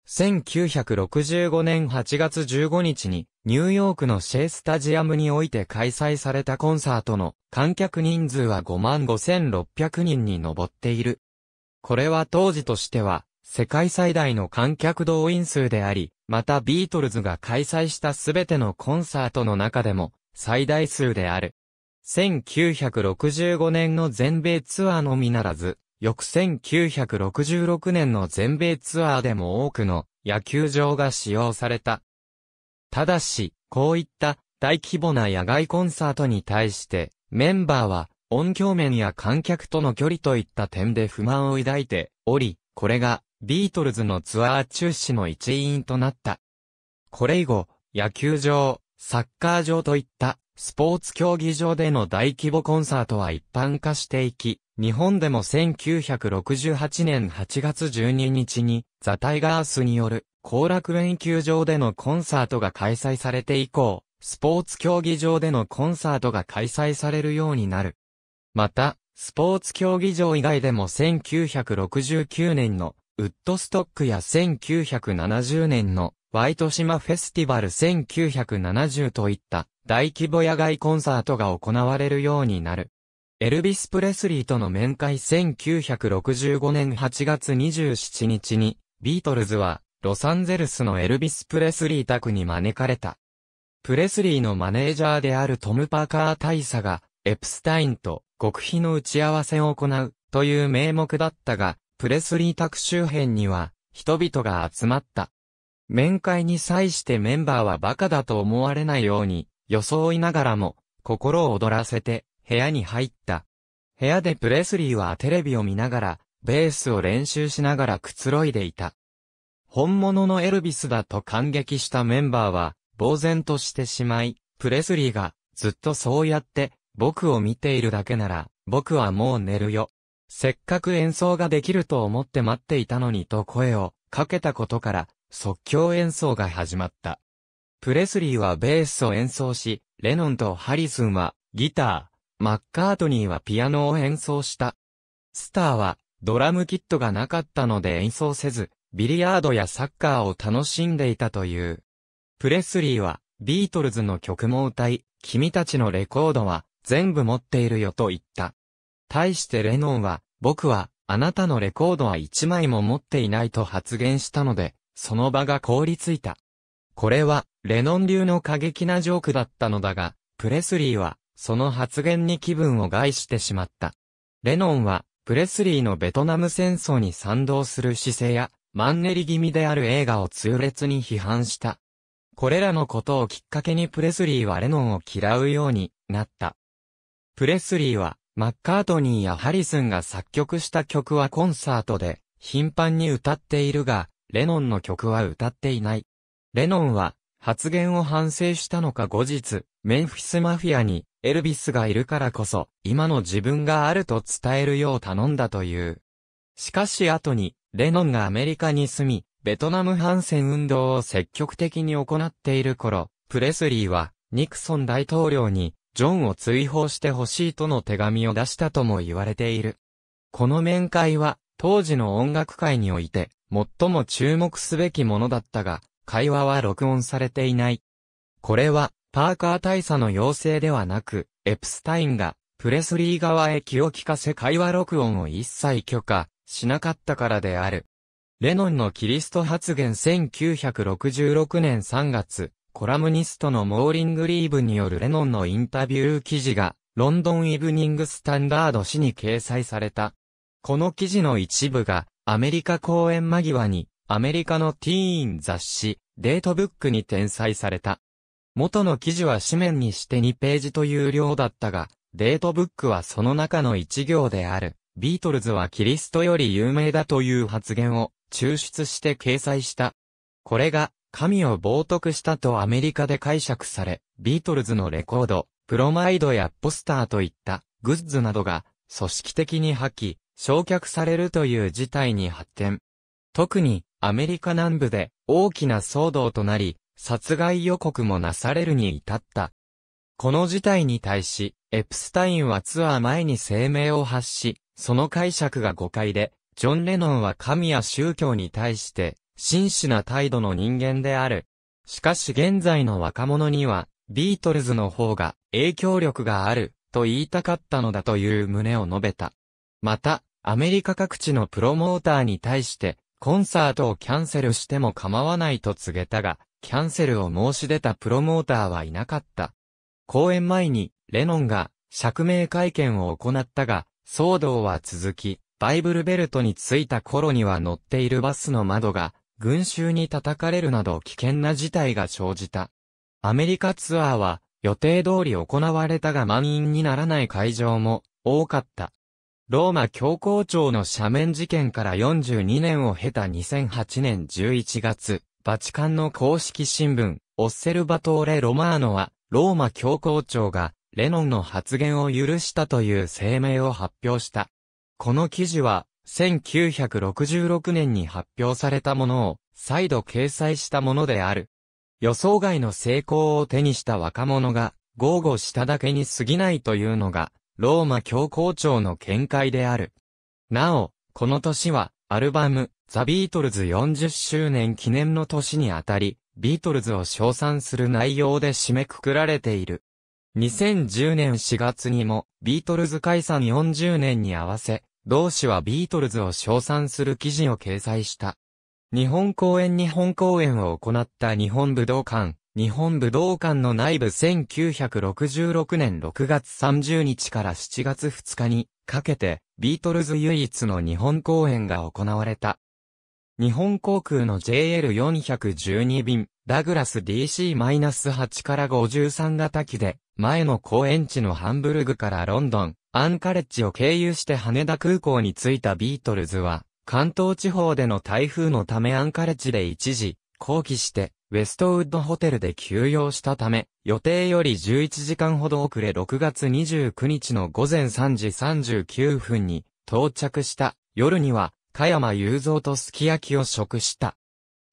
1965年8月15日にニューヨークのシェイスタジアムにおいて開催されたコンサートの観客人数は5万5600人に上っている。これは当時としては世界最大の観客動員数であり、またビートルズが開催したすべてのコンサートの中でも最大数である。1965年の全米ツアーのみならず、翌1966年の全米ツアーでも多くの野球場が使用された。ただし、こういった大規模な野外コンサートに対して、メンバーは音響面や観客との距離といった点で不満を抱いており、これがビートルズのツアー中止の一員となった。これ以後、野球場、サッカー場といったスポーツ競技場での大規模コンサートは一般化していき、日本でも1968年8月12日にザ・タイガースによる後楽園球場でのコンサートが開催されて以降、スポーツ競技場でのコンサートが開催されるようになる。また、スポーツ競技場以外でも1969年のウッドストックや1970年のワイト島フェスティバル1970といった大規模野外コンサートが行われるようになる。エルビス・プレスリーとの面会1965年8月27日に、ビートルズは、ロサンゼルスのエルビス・プレスリー宅に招かれた。プレスリーのマネージャーであるトム・パーカー大佐が、エプスタインと極秘の打ち合わせを行う、という名目だったが、プレスリー宅周辺には、人々が集まった。面会に際してメンバーは馬鹿だと思われないように、装いながらも、心を躍らせて、部屋に入った。部屋でプレスリーはテレビを見ながら、ベースを練習しながらくつろいでいた。本物のエルビスだと感激したメンバーは、呆然としてしまい、プレスリーが、ずっとそうやって、僕を見ているだけなら、僕はもう寝るよ、せっかく演奏ができると思って待っていたのにと声をかけたことから、即興演奏が始まった。プレスリーはベースを演奏し、レノンとハリスンはギター、マッカートニーはピアノを演奏した。スターはドラムキットがなかったので演奏せず、ビリヤードやサッカーを楽しんでいたという。プレスリーはビートルズの曲も歌い、君たちのレコードは全部持っているよと言った。対してレノンは、僕は、あなたのレコードは一枚も持っていないと発言したので、その場が凍りついた。これは、レノン流の過激なジョークだったのだが、プレスリーは、その発言に気分を害してしまった。レノンは、プレスリーのベトナム戦争に賛同する姿勢や、マンネリ気味である映画を痛烈に批判した。これらのことをきっかけにプレスリーはレノンを嫌うようになった。プレスリーは、マッカートニーやハリスンが作曲した曲はコンサートで頻繁に歌っているが、レノンの曲は歌っていない。レノンは発言を反省したのか後日、メンフィスマフィアにエルビスがいるからこそ今の自分があると伝えるよう頼んだという。しかし後に、レノンがアメリカに住み、ベトナム反戦運動を積極的に行っている頃、プレスリーはニクソン大統領にジョンを追放してほしいとの手紙を出したとも言われている。この面会は、当時の音楽界において、最も注目すべきものだったが、会話は録音されていない。これは、パーカー大佐の要請ではなく、エプスタインが、プレスリー側へ気を利かせ会話録音を一切許可しなかったからである。レノンのキリスト発言1966年3月、コラムニストのモーリングリーブによるレノンのインタビュー記事が、ロンドンイブニングスタンダード誌に掲載された。この記事の一部が、アメリカ公演間際に、アメリカのティーン雑誌、デートブックに転載された。元の記事は紙面にして2ページという量だったが、デートブックはその中の一行である、ビートルズはキリストより有名だという発言を抽出して掲載した。これが神を冒涜したとアメリカで解釈され、ビートルズのレコード、プロマイドやポスターといったグッズなどが組織的に破棄、焼却されるという事態に発展。特にアメリカ南部で大きな騒動となり、殺害予告もなされるに至った。この事態に対し、エプスタインはツアー前に声明を発し、その解釈が誤解で、ジョン・レノンは神や宗教に対して真摯な態度の人間である。しかし現在の若者には、ビートルズの方が影響力がある、と言いたかったのだという旨を述べた。また、アメリカ各地のプロモーターに対して、コンサートをキャンセルしても構わないと告げたが、キャンセルを申し出たプロモーターはいなかった。公演前に、レノンが釈明会見を行ったが、騒動は続き、バイブルベルトに着いた頃には乗っているバスの窓が群衆に叩かれるなど危険な事態が生じた。アメリカツアーは予定通り行われたが満員にならない会場も多かった。ローマ教皇庁の斜面事件から42年を経た2008年11月、バチカンの公式新聞、オッセルバトーレ・ロマーノは、ローマ教皇庁が、レノンの発言を許したという声明を発表した。この記事は、1966年に発表されたものを再度掲載したものである。予想外の成功を手にした若者が豪語しただけに過ぎないというのがローマ教皇庁の見解である。なお、この年はアルバムザ・ビートルズ40周年記念の年にあたり、ビートルズを称賛する内容で締めくくられている。2010年4月にもビートルズ解散40年に合わせ、同誌はビートルズを称賛する記事を掲載した。日本公演日本公演を行った日本武道館、日本武道館の内部1966年6月30日から7月2日にかけて、ビートルズ唯一の日本公演が行われた。日本航空の JL412 便、ダグラス DC-8 から53型機で、前の公演地のハンブルグからロンドン、アンカレッジを経由して羽田空港に着いたビートルズは、関東地方での台風のためアンカレッジで一時、後期して、ウェストウッドホテルで休養したため、予定より11時間ほど遅れ6月29日の午前3時39分に到着した夜には、加山雄三とすき焼きを食した。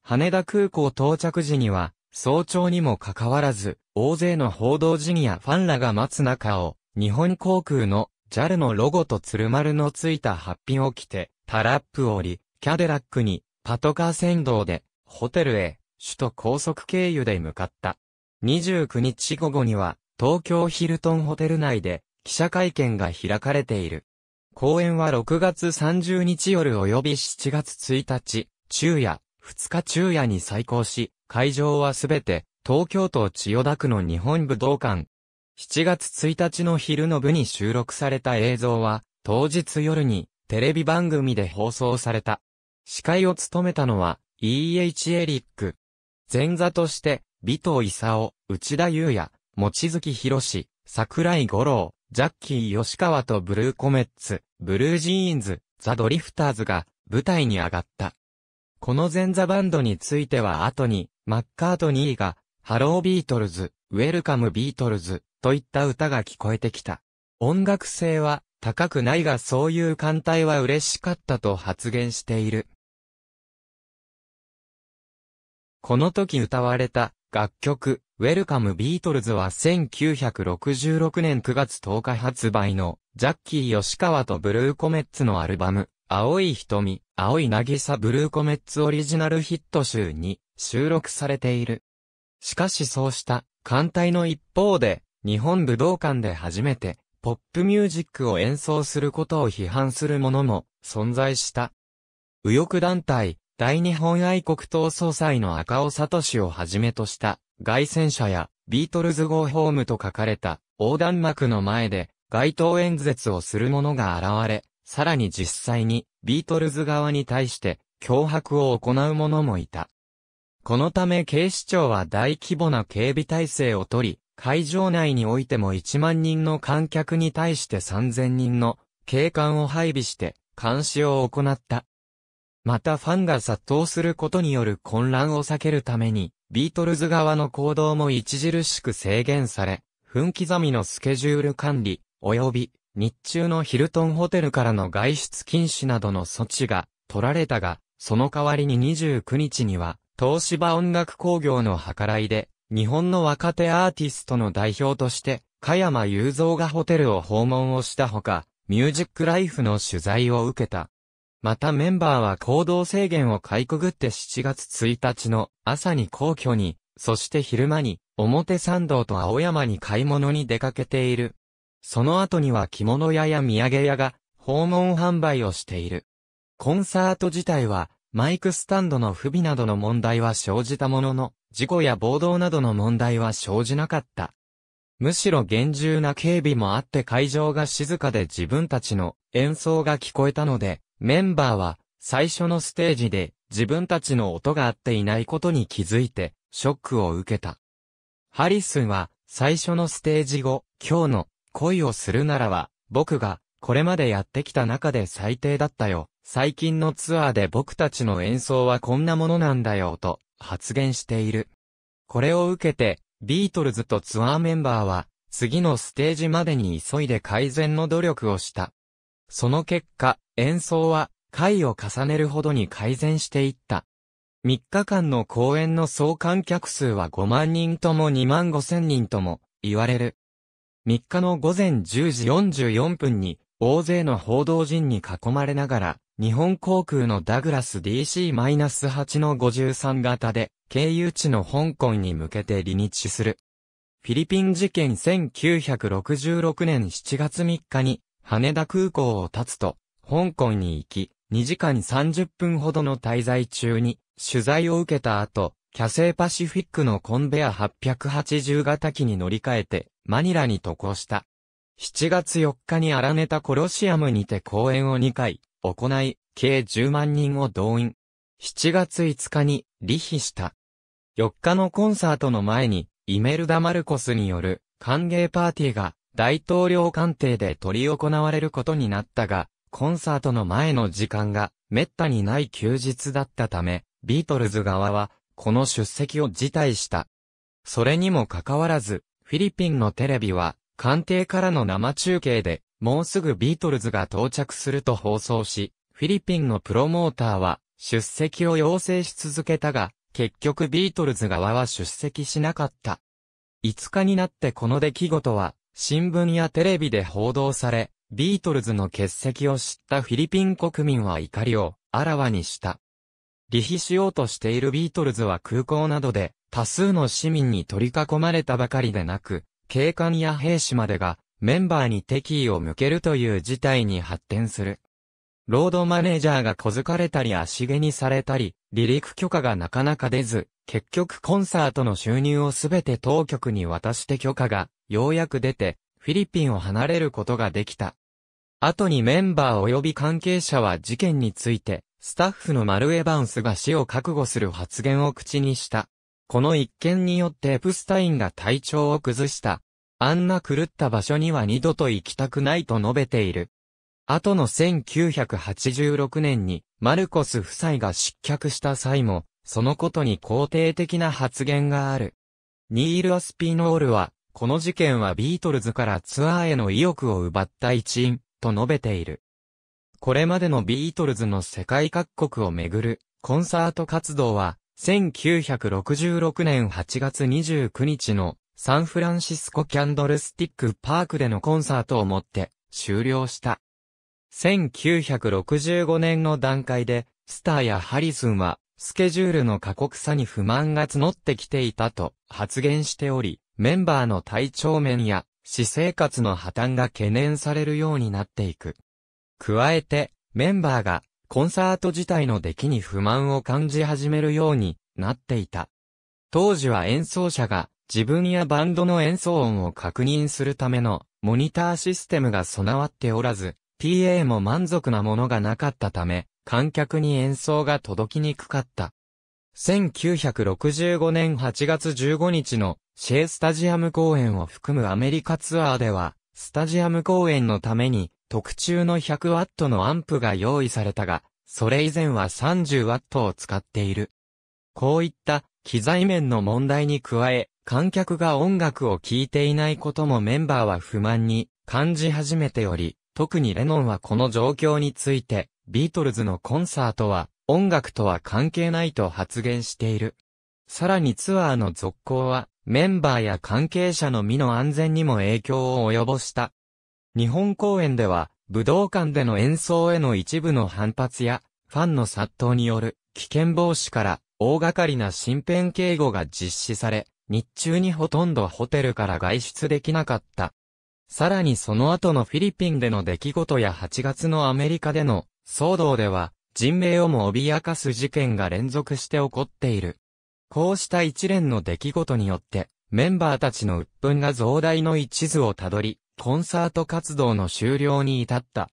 羽田空港到着時には、早朝にもかかわらず、大勢の報道陣やファンらが待つ中を、日本航空の JAL のロゴと鶴丸のついたハッピンを着て、タラップを降り、キャデラックに、パトカー先導で、ホテルへ、首都高速経由で向かった。29日午後には、東京ヒルトンホテル内で、記者会見が開かれている。公演は6月30日夜及び7月1日、昼夜、2日昼夜に再行し、会場はすべて、東京都千代田区の日本武道館、7月1日の昼の部に収録された映像は、当日夜にテレビ番組で放送された。司会を務めたのは、E.H. エリック。前座として、尾藤勲、内田優也、餅月博士、桜井五郎、ジャッキー吉川とブルーコメッツ、ブルージーンズ、ザ・ドリフターズが舞台に上がった。この前座バンドについては後に、マッカートニーが、ハロービートルズ、ウェルカムビートルズといった歌が聞こえてきた。音楽性は高くないがそういう艦隊は嬉しかったと発言している。この時歌われた楽曲、ウェルカムビートルズは1966年9月10日発売のジャッキー吉川とブルーコメッツのアルバム、青い瞳、青い渚ブルーコメッツオリジナルヒット集に収録されている。しかしそうした艦隊の一方で、日本武道館で初めて、ポップミュージックを演奏することを批判するものも存在した。右翼団体、大日本愛国党総裁の赤尾聡をはじめとした、外戦車やビートルズ号ホームと書かれた横断幕の前で街頭演説をする者が現れ、さらに実際にビートルズ側に対して脅迫を行う者もいた。このため警視庁は大規模な警備体制をとり、会場内においても1万人の観客に対して3000人の警官を配備して監視を行った。またファンが殺到することによる混乱を避けるために、ビートルズ側の行動も著しく制限され、分刻みのスケジュール管理、及び日中のヒルトンホテルからの外出禁止などの措置が取られたが、その代わりに29日には東芝音楽工業の計らいで、日本の若手アーティストの代表として、加山雄三がホテルを訪問をしたほか、ミュージックライフの取材を受けた。またメンバーは行動制限をかいくぐって7月1日の朝に皇居に、そして昼間に表参道と青山に買い物に出かけている。その後には着物屋や土産屋が訪問販売をしている。コンサート自体はマイクスタンドの不備などの問題は生じたものの、事故や暴動などの問題は生じなかった。むしろ厳重な警備もあって会場が静かで自分たちの演奏が聞こえたので、メンバーは最初のステージで自分たちの音が合っていないことに気づいてショックを受けた。ハリスンは最初のステージ後、今日の恋をするならは僕がこれまでやってきた中で最低だったよ。最近のツアーで僕たちの演奏はこんなものなんだよ、と発言している。これを受けて、ビートルズとツアーメンバーは、次のステージまでに急いで改善の努力をした。その結果、演奏は、回を重ねるほどに改善していった。3日間の公演の総観客数は5万人とも2万5千人とも言われる。3日の午前10時44分に大勢の報道陣に囲まれながら、日本航空のダグラス DC-8 の53型で、経由地の香港に向けて離日する。フィリピン事件1966年7月3日に、羽田空港を立つと、香港に行き、2時間30分ほどの滞在中に、取材を受けた後、キャセイパシフィックのコンベア880型機に乗り換えて、マニラに渡航した。7月4日に荒ネタコロシアムにて公演を2回、行い、計10万人を動員。7月5日に、離避した。4日のコンサートの前に、イメルダ・マルコスによる歓迎パーティーが大統領官邸で取り行われることになったが、コンサートの前の時間が滅多にない休日だったため、ビートルズ側は、この出席を辞退した。それにもかかわらず、フィリピンのテレビは、官邸からの生中継で、もうすぐビートルズが到着すると放送し、フィリピンのプロモーターは出席を要請し続けたが、結局ビートルズ側は出席しなかった。5日になってこの出来事は、新聞やテレビで報道され、ビートルズの欠席を知ったフィリピン国民は怒りをあらわにした。離避しようとしているビートルズは空港などで多数の市民に取り囲まれたばかりでなく、警官や兵士までがメンバーに敵意を向けるという事態に発展する。ロードマネージャーが小づかれたり足毛にされたり、離陸許可がなかなか出ず、結局コンサートの収入をすべて当局に渡して許可が、ようやく出て、フィリピンを離れることができた。後にメンバー及び関係者は事件について、スタッフのマル・エバウンスが死を覚悟する発言を口にした。この一件によってエプスタインが体調を崩した。あんな狂った場所には二度と行きたくないと述べている。後の1986年に、マルコス夫妻が失脚した際も、そのことに肯定的な発言がある。ニール・アスピノールは、この事件はビートルズからツアーへの意欲を奪った一因、と述べている。これまでのビートルズの世界各国をめぐるコンサート活動は1966年8月29日のサンフランシスコキャンドルスティックパークでのコンサートをもって終了した。1965年の段階で、スターやハリスンは、スケジュールの過酷さに不満が募ってきていたと発言しており、メンバーの体調面や、私生活の破綻が懸念されるようになっていく。加えて、メンバーがコンサート自体の出来に不満を感じ始めるようになっていた。当時は演奏者が自分やバンドの演奏音を確認するためのモニターシステムが備わっておらず、PA も満足なものがなかったため、観客に演奏が届きにくかった。1965年8月15日のシェイスタジアム公演を含むアメリカツアーでは、スタジアム公演のために、特注の1 0 0トのアンプが用意されたが、それ以前は3 0トを使っている。こういった機材面の問題に加え、観客が音楽を聴いていないこともメンバーは不満に感じ始めており、特にレノンはこの状況について、ビートルズのコンサートは音楽とは関係ないと発言している。さらにツアーの続行は、メンバーや関係者の身の安全にも影響を及ぼした。日本公演では、武道館での演奏への一部の反発や、ファンの殺到による危険防止から、大掛かりな身辺警護が実施され、日中にほとんどホテルから外出できなかった。さらにその後のフィリピンでの出来事や8月のアメリカでの騒動では、人命をも脅かす事件が連続して起こっている。こうした一連の出来事によって、メンバーたちの鬱憤が増大の一途をたどり、コンサート活動の終了に至った。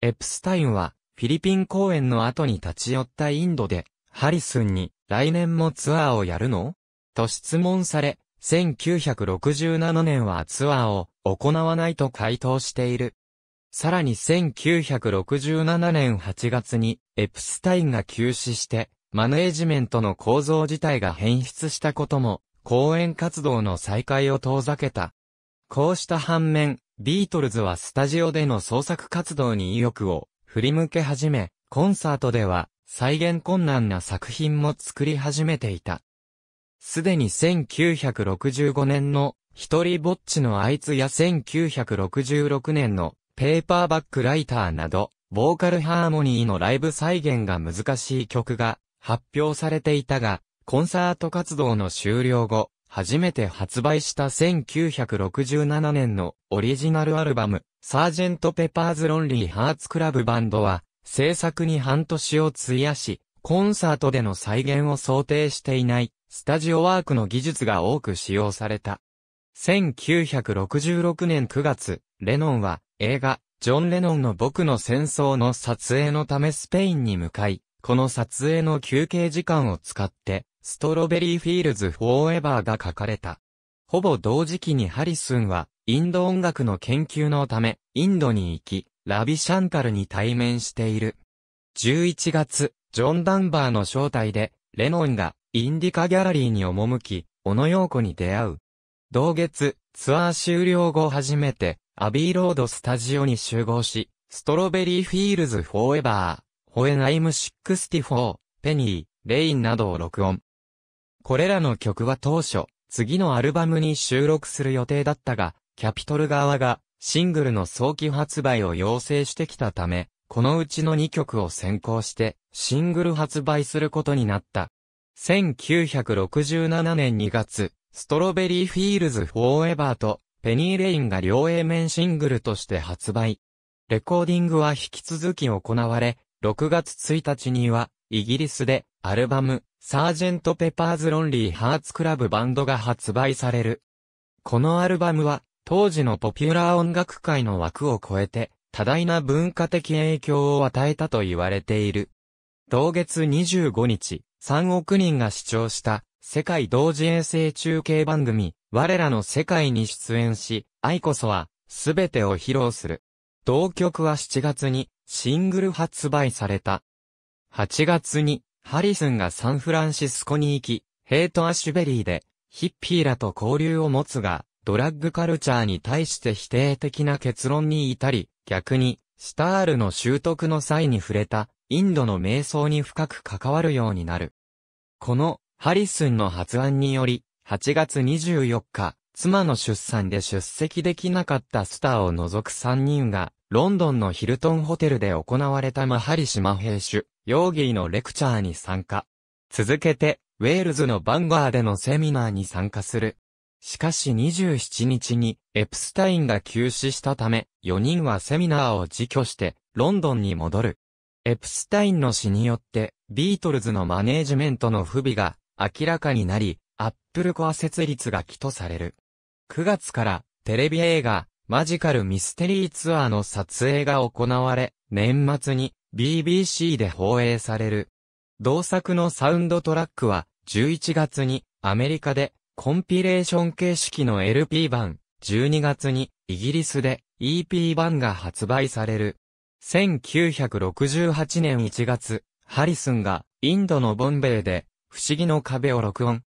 エプスタインは、フィリピン公演の後に立ち寄ったインドで、ハリスンに、来年もツアーをやるのと質問され、1967年はツアーを行わないと回答している。さらに1967年8月にエプスタインが休止してマネージメントの構造自体が変質したことも、講演活動の再開を遠ざけた。こうした反面、ビートルズはスタジオでの創作活動に意欲を振り向け始め、コンサートでは再現困難な作品も作り始めていた。すでに1965年の一人ぼっちのあいつや1966年のペーパーバックライターなど、ボーカルハーモニーのライブ再現が難しい曲が発表されていたが、コンサート活動の終了後、初めて発売した1967年のオリジナルアルバム、サージェント・ペパーズ・ロンリー・ハーツ・クラブ・バンドは、制作に半年を費やし、コンサートでの再現を想定していない、スタジオワークの技術が多く使用された。1966年9月、レノンは映画、ジョン・レノンの僕の戦争の撮影のためスペインに向かい、この撮影の休憩時間を使って、ストロベリーフィールズ・フォーエバーが書かれた。ほぼ同時期にハリスンは、インド音楽の研究のため、インドに行き、ラビ・シャンカルに対面している。11月、ジョン・ダンバーの招待で、レノンが、インディカギャラリーに赴き、小野洋子に出会う。同月、ツアー終了後初めて、アビーロードスタジオに集合し、ストロベリーフィールズ・フォーエバー、ホエン・アイム・64、ペニー、レインなどを録音。これらの曲は当初、次のアルバムに収録する予定だったが、キャピトル側がシングルの早期発売を要請してきたため、このうちの2曲を先行してシングル発売することになった。1967年2月、ストロベリーフィールズ・フォーエバーとペニー・レインが両 A 面シングルとして発売。レコーディングは引き続き行われ、6月1日には、イギリスで、アルバム、サージェント・ペパーズ・ロンリー・ハーツ・クラブ・バンドが発売される。このアルバムは、当時のポピュラー音楽界の枠を超えて、多大な文化的影響を与えたと言われている。同月25日、3億人が視聴した世界同時衛星中継番組、我らの世界に出演し、愛こそは、すべてを披露する。同曲は7月にシングル発売された。8月にハリスンがサンフランシスコに行き、ヘイト・アシュベリーでヒッピーらと交流を持つが、ドラッグカルチャーに対して否定的な結論に至り、逆に、スタールの習得の際に触れた、インドの瞑想に深く関わるようになる。この、ハリスンの発案により、8月24日、妻の出産で出席できなかったスターを除く3人が、ロンドンのヒルトンホテルで行われたマハリシマ兵手、ヨーギーのレクチャーに参加。続けて、ウェールズのバンガーでのセミナーに参加する。しかし27日に、エプスタインが急死したため、4人はセミナーを辞去して、ロンドンに戻る。エプスタインの死によって、ビートルズのマネージメントの不備が明らかになり、アップルコア設立が起訴される。9月からテレビ映画マジカルミステリーツアーの撮影が行われ、年末に BBC で放映される。同作のサウンドトラックは11月にアメリカでコンピレーション形式の LP 版、12月にイギリスで EP 版が発売される。1968年1月、ハリスンがインドのボンベイで不思議の壁を録音。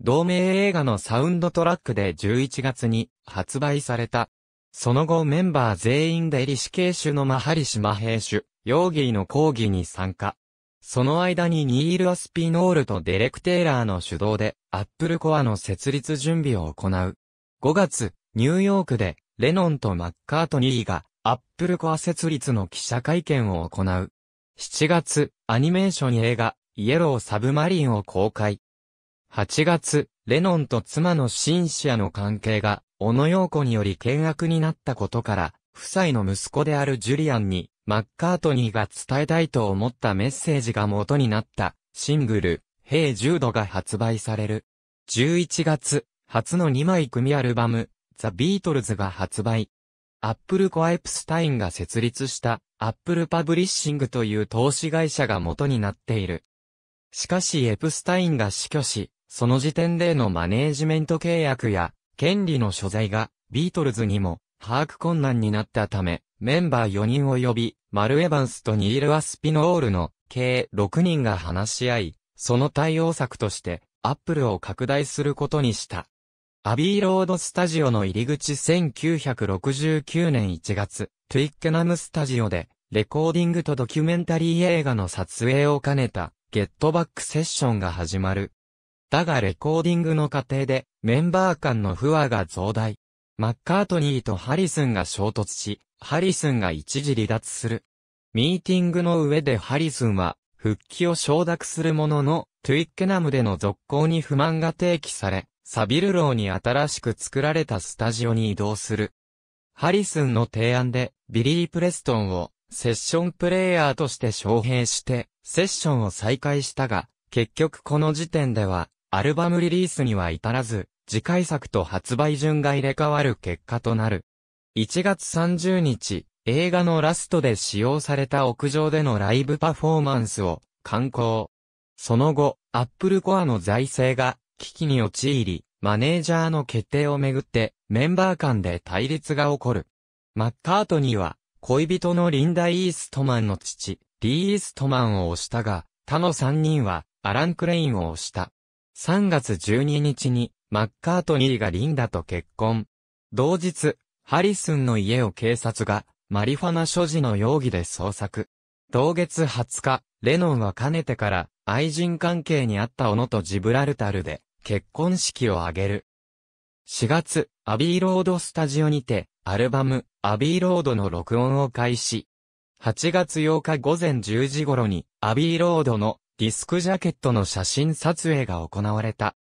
同名映画のサウンドトラックで11月に発売された。その後メンバー全員でリシケーシュのマハリシマヘーシュ、ヨーギーの講義に参加。その間にニール・アスピノールとデレク・テイラーの主導で、アップルコアの設立準備を行う。5月、ニューヨークで、レノンとマッカートニーが、アップルコア設立の記者会見を行う。7月、アニメーション映画、イエロー・サブマリンを公開。8月、レノンと妻のシンシアの関係が、小野洋子により険悪になったことから、夫妻の息子であるジュリアンに、マッカートニーが伝えたいと思ったメッセージが元になった、シングル、ヘイ10度が発売される。11月、初の2枚組アルバム、ザ・ビートルズが発売。アップル・コアエプスタインが設立した、アップル・パブリッシングという投資会社が元になっている。しかしエプスタインが死去し、その時点でのマネージメント契約や、権利の所在が、ビートルズにも、把握困難になったため、メンバー4人を呼び、マル・エヴァンスとニール・アスピノールの、計6人が話し合い、その対応策として、アップルを拡大することにした。アビーロードスタジオの入り口1969年1月、トゥイッケナムスタジオで、レコーディングとドキュメンタリー映画の撮影を兼ねた、ゲットバックセッションが始まる。だがレコーディングの過程でメンバー間の不和が増大。マッカートニーとハリスンが衝突し、ハリスンが一時離脱する。ミーティングの上でハリスンは復帰を承諾するものの、トゥイッケナムでの続行に不満が提起され、サビルローに新しく作られたスタジオに移動する。ハリスンの提案で、ビリー・プレストンをセッションプレイヤーとして招聘して、セッションを再開したが、結局この時点では、アルバムリリースには至らず、次回作と発売順が入れ替わる結果となる。1月30日、映画のラストで使用された屋上でのライブパフォーマンスを観光。その後、アップルコアの財政が危機に陥り、マネージャーの決定をめぐってメンバー間で対立が起こる。マッカートニーは恋人のリンダ・イーストマンの父、リー・イーストマンを推したが、他の3人はアラン・クレインを推した。3月12日にマッカートニーがリンダと結婚。同日、ハリスンの家を警察がマリファナ所持の容疑で捜索。同月20日、レノンはかねてから愛人関係にあった斧とジブラルタルで結婚式を挙げる。4月、アビーロードスタジオにて、アルバム、アビーロードの録音を開始。8月8日午前10時頃に、アビーロードのディスクジャケットの写真撮影が行われた。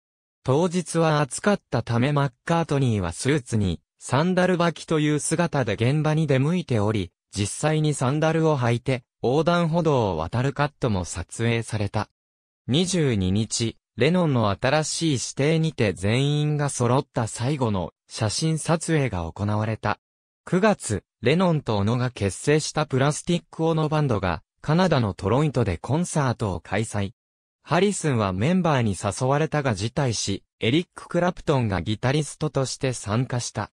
当日は暑かったためマッカートニーはスーツにサンダル履きという姿で現場に出向いており、実際にサンダルを履いて横断歩道を渡るカットも撮影された。22日、レノンの新しい指定にて全員が揃った最後の写真撮影が行われた。9月、レノンと小野が結成したプラスティックオノバンドがカナダのトロイントでコンサートを開催。ハリスンはメンバーに誘われたが辞退し、エリック・クラプトンがギタリストとして参加した。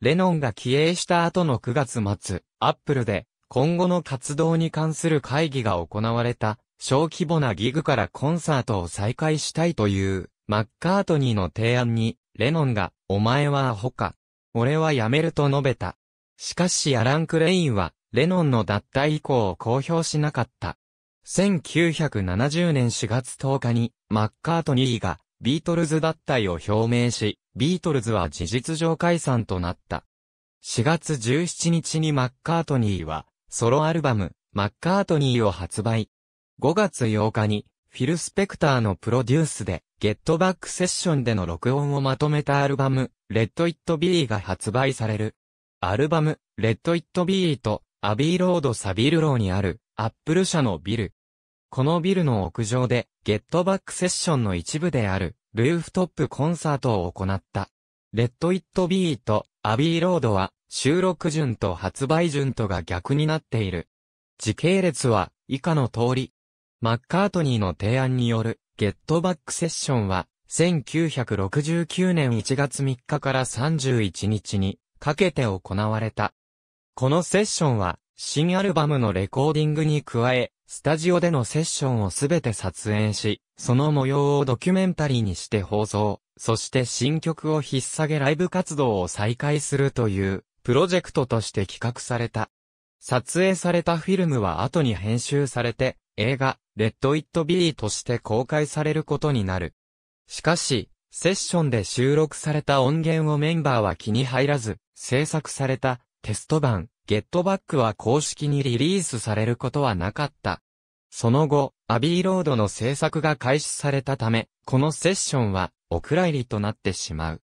レノンが帰営した後の9月末、アップルで、今後の活動に関する会議が行われた、小規模なギグからコンサートを再開したいという、マッカートニーの提案に、レノンが、お前はアホか。俺は辞めると述べた。しかしアラン・クレインは、レノンの脱退以降を公表しなかった。1970年4月10日に、マッカートニーが、ビートルズ脱退を表明し、ビートルズは事実上解散となった。4月17日にマッカートニーは、ソロアルバム、マッカートニーを発売。5月8日に、フィル・スペクターのプロデュースで、ゲットバックセッションでの録音をまとめたアルバム、レッド・イット・ビーが発売される。アルバム、レッド・イット・ビーと、アビーロードサビルローにある、アップル社のビル。このビルの屋上で、ゲットバックセッションの一部である、ルーフトップコンサートを行った。レッド・イット・ビーと、アビーロードは、収録順と発売順とが逆になっている。時系列は、以下の通り。マッカートニーの提案による、ゲットバックセッションは、1969年1月3日から31日に、かけて行われた。このセッションは、新アルバムのレコーディングに加え、スタジオでのセッションをすべて撮影し、その模様をドキュメンタリーにして放送、そして新曲を引っ提げライブ活動を再開するという、プロジェクトとして企画された。撮影されたフィルムは後に編集されて、映画、レッド・イット・ビーとして公開されることになる。しかし、セッションで収録された音源をメンバーは気に入らず、制作されたテスト版、ゲットバックは公式にリリースされることはなかった。その後、アビーロードの制作が開始されたため、このセッションは、お蔵入りとなってしまう。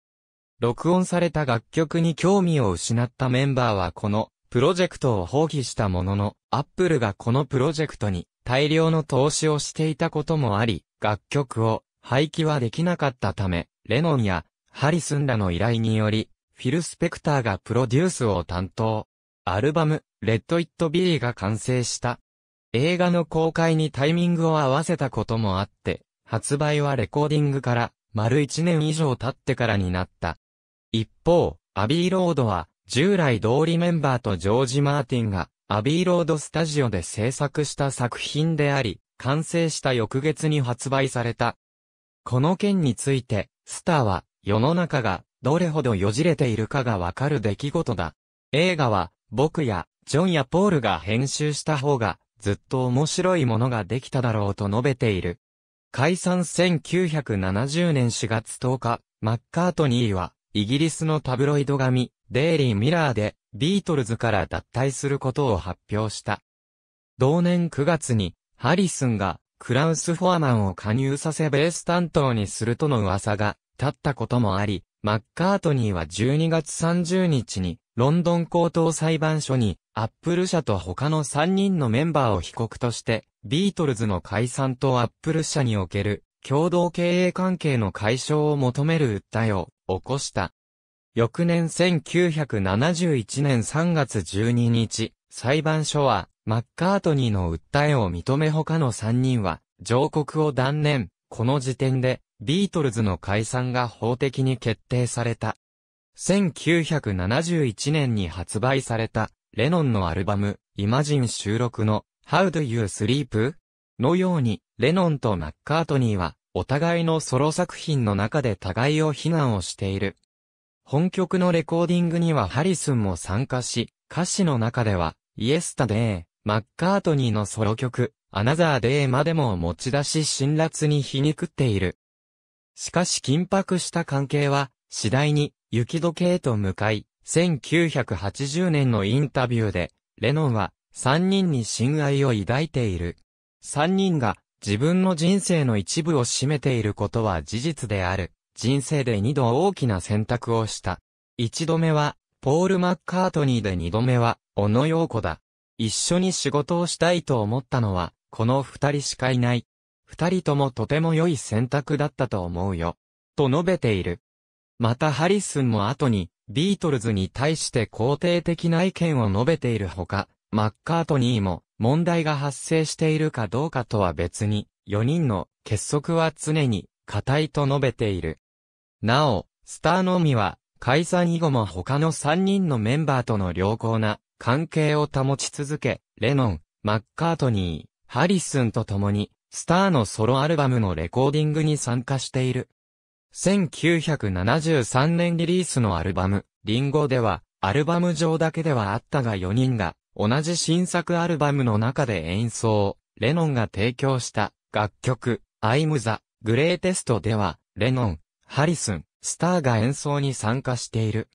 録音された楽曲に興味を失ったメンバーはこの、プロジェクトを放棄したものの、アップルがこのプロジェクトに、大量の投資をしていたこともあり、楽曲を、廃棄はできなかったため、レノンや、ハリスンらの依頼により、フィル・スペクターがプロデュースを担当。アルバム、レッド・イット・ビリーが完成した。映画の公開にタイミングを合わせたこともあって、発売はレコーディングから、丸1年以上経ってからになった。一方、アビーロードは、従来通りメンバーとジョージ・マーティンが、アビーロードスタジオで制作した作品であり、完成した翌月に発売された。この件について、スターは、世の中がどれほどよじれているかがわかる出来事だ。映画は、僕や、ジョンやポールが編集した方が、ずっと面白いものができただろうと述べている。解散1970年4月10日、マッカートニーは、イギリスのタブロイド紙、デイリー・ミラーで、ビートルズから脱退することを発表した。同年9月に、ハリスンが、クラウス・フォアマンを加入させベース担当にするとの噂が、立ったこともあり、マッカートニーは12月30日に、ロンドン高等裁判所に、アップル社と他の3人のメンバーを被告として、ビートルズの解散とアップル社における、共同経営関係の解消を求める訴えを起こした。翌年1971年3月12日、裁判所は、マッカートニーの訴えを認め他の3人は、上告を断念。この時点で、ビートルズの解散が法的に決定された。1971年に発売された、レノンのアルバム、イマジン収録の、How Do You Sleep? のように、レノンとマッカートニーは、お互いのソロ作品の中で互いを非難をしている。本曲のレコーディングにはハリスンも参加し、歌詞の中では、イエスタデー、マッカートニーのソロ曲、アナザーデーまでも持ち出し辛辣に皮肉っている。しかし緊迫した関係は、次第に、雪時計へと向かい、1980年のインタビューで、レノンは、3人に親愛を抱いている。3人が、自分の人生の一部を占めていることは事実である。人生で2度大きな選択をした。1度目は、ポール・マッカートニーで2度目は、小野洋子だ。一緒に仕事をしたいと思ったのは、この2人しかいない。二人ともとても良い選択だったと思うよ。と述べている。またハリスンも後に、ビートルズに対して肯定的な意見を述べているほか、マッカートニーも、問題が発生しているかどうかとは別に、四人の結束は常に、固いと述べている。なお、スターのみは、解散以後も他の三人のメンバーとの良好な関係を保ち続け、レノン、マッカートニー、ハリスンと共に、スターのソロアルバムのレコーディングに参加している。1973年リリースのアルバム、リンゴでは、アルバム上だけではあったが4人が、同じ新作アルバムの中で演奏、レノンが提供した楽曲、I'm the Greatest では、レノン、ハリスン、スターが演奏に参加している。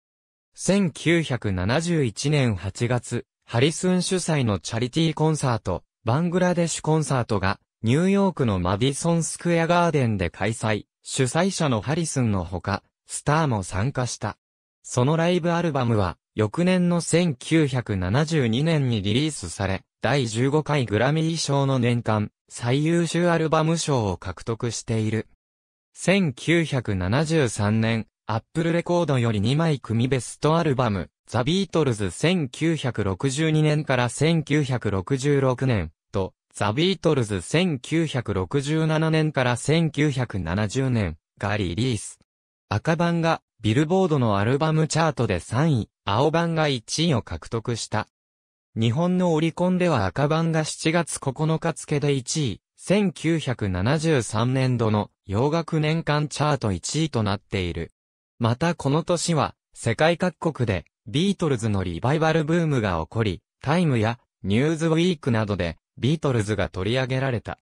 1971年8月、ハリスン主催のチャリティーコンサート、バングラデシュコンサートがニューヨークのマディソンスクエアガーデンで開催、主催者のハリスンのほか、スターも参加した。そのライブアルバムは、翌年の1972年にリリースされ、第15回グラミー賞の年間、最優秀アルバム賞を獲得している。1973年、アップルレコードより2枚組ベストアルバム、ザ・ビートルズ1962年から1966年、ザ・ビートルズ1967年から1970年がリリース。赤版がビルボードのアルバムチャートで3位、青版が1位を獲得した。日本のオリコンでは赤版が7月9日付で1位、1973年度の洋楽年間チャート1位となっている。またこの年は世界各国でビートルズのリバイバルブームが起こり、タイムやニューズウィークなどでビートルズが取り上げられた。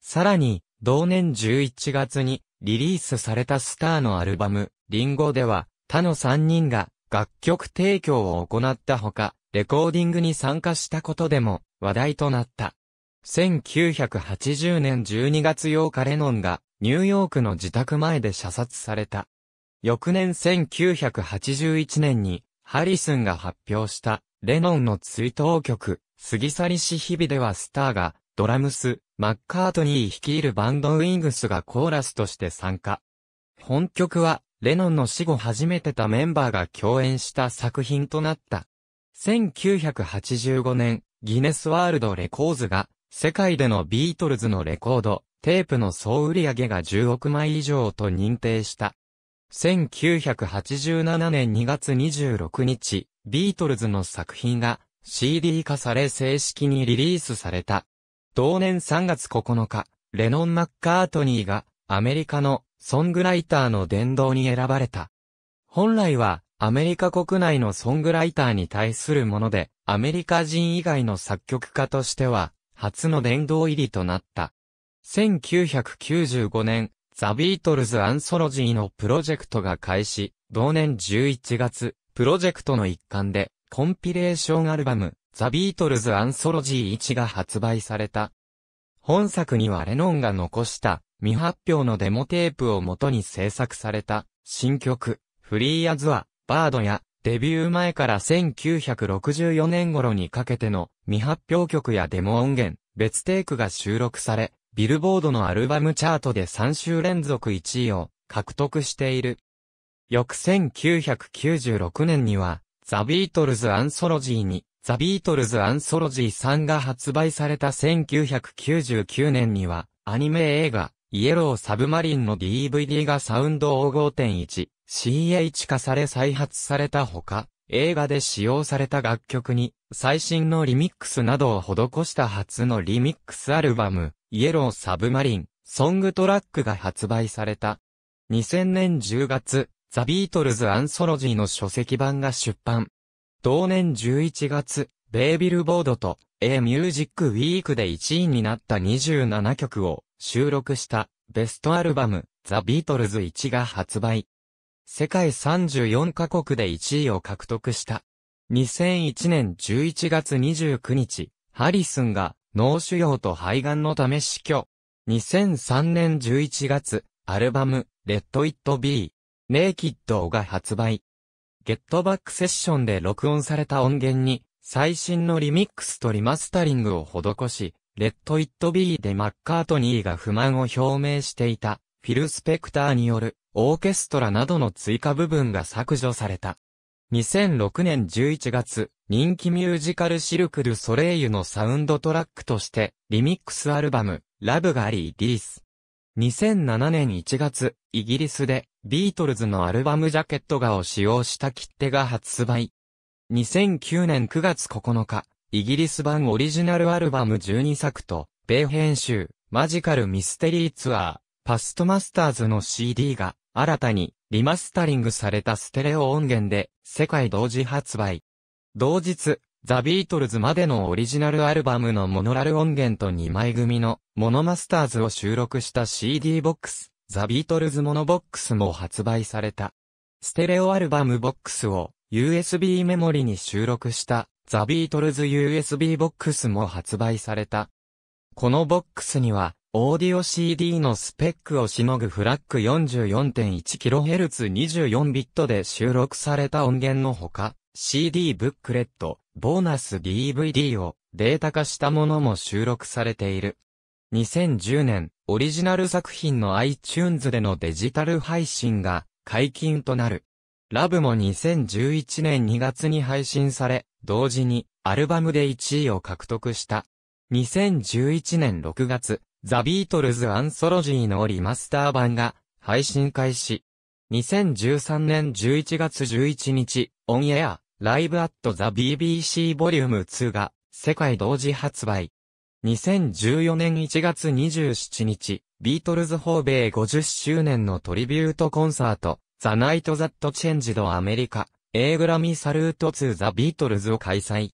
さらに、同年11月にリリースされたスターのアルバム、リンゴでは、他の3人が楽曲提供を行ったほか、レコーディングに参加したことでも話題となった。1980年12月8日レノンがニューヨークの自宅前で射殺された。翌年1981年にハリスンが発表したレノンの追悼曲過ぎ去りし日々ではスターが、ドラムス、マッカートニー率いるバンドウィングスがコーラスとして参加。本曲は、レノンの死後初めてたメンバーが共演した作品となった。1985年、ギネスワールドレコーズが、世界でのビートルズのレコード、テープの総売上が10億枚以上と認定した。1987年2月26日、ビートルズの作品が CD 化され正式にリリースされた。同年3月9日、レノン・マッカートニーがアメリカのソングライターの殿堂に選ばれた。本来はアメリカ国内のソングライターに対するもので、アメリカ人以外の作曲家としては初の殿堂入りとなった。1995年、ザ・ビートルズ・アンソロジーのプロジェクトが開始、同年11月、プロジェクトの一環で、コンピレーションアルバム、ザ・ビートルズ・アンソロジー1が発売された。本作にはレノンが残した未発表のデモテープをもとに制作された新曲、フリーアズは、バードや、デビュー前から1964年頃にかけての未発表曲やデモ音源、別テイクが収録され、ビルボードのアルバムチャートで3週連続1位を獲得している。翌1996年には、ザ・ビートルズ・アンソロジーに、ザ・ビートルズ・アンソロジー3が発売された1999年には、アニメ映画、イエロー・サブマリンの DVD がサウンド O5.1、CH 化され再発されたほか、映画で使用された楽曲に、最新のリミックスなどを施した初のリミックスアルバム、イエロー・サブマリン、ソングトラックが発売された。2000年10月、ザ・ビートルズ・アンソロジーの書籍版が出版。同年11月、ベイビルボードと A ミュージックウィークで1位になった27曲を収録したベストアルバムザ・ビートルズ1が発売。世界34カ国で1位を獲得した。2001年11月29日、ハリスンが脳腫瘍と肺がんのため死去。2003年11月、アルバム、レッド・イット・ビー、ネイキッドが発売。ゲットバックセッションで録音された音源に、最新のリミックスとリマスタリングを施し、レッド・イット・ビーでマッカートニーが不満を表明していた、フィル・スペクターによる、オーケストラなどの追加部分が削除された。2006年11月、人気ミュージカルシルク・ドゥ・ソレイユのサウンドトラックとして、リミックスアルバム、ラブがリリース。2007年1月、イギリスで、ビートルズのアルバムジャケット画を使用した切手が発売。2009年9月9日、イギリス版オリジナルアルバム12作と、米編集、マジカルミステリーツアー、パストマスターズの CD が、新たに、リマスタリングされたステレオ音源で、世界同時発売。同日、ザ・ビートルズまでのオリジナルアルバムのモノラル音源と2枚組の、モノマスターズを収録した CD ボックス。ザ・ビートルズモノボックスも発売された。ステレオアルバムボックスを USB メモリに収録したザ・ビートルズ USB ボックスも発売された。このボックスにはオーディオ CD のスペックをしのぐフラッグ 44.1kHz24 ビットで収録された音源のほか、CD ブックレット、ボーナス DVD をデータ化したものも収録されている。2010年、オリジナル作品の iTunes でのデジタル配信が解禁となる。ラブも2011年2月に配信され、同時にアルバムで1位を獲得した。2011年6月、ザ・ビートルズ・アンソロジーのリマスター版が配信開始。2013年11月11日、オンエア、ライブアットザ BBC ボリューム2が世界同時発売。2014年1月27日、ビートルズ訪米50周年のトリビュートコンサート、The Night That Changed A m e r i c a A グラミー・サルート・ e Beatles を開催。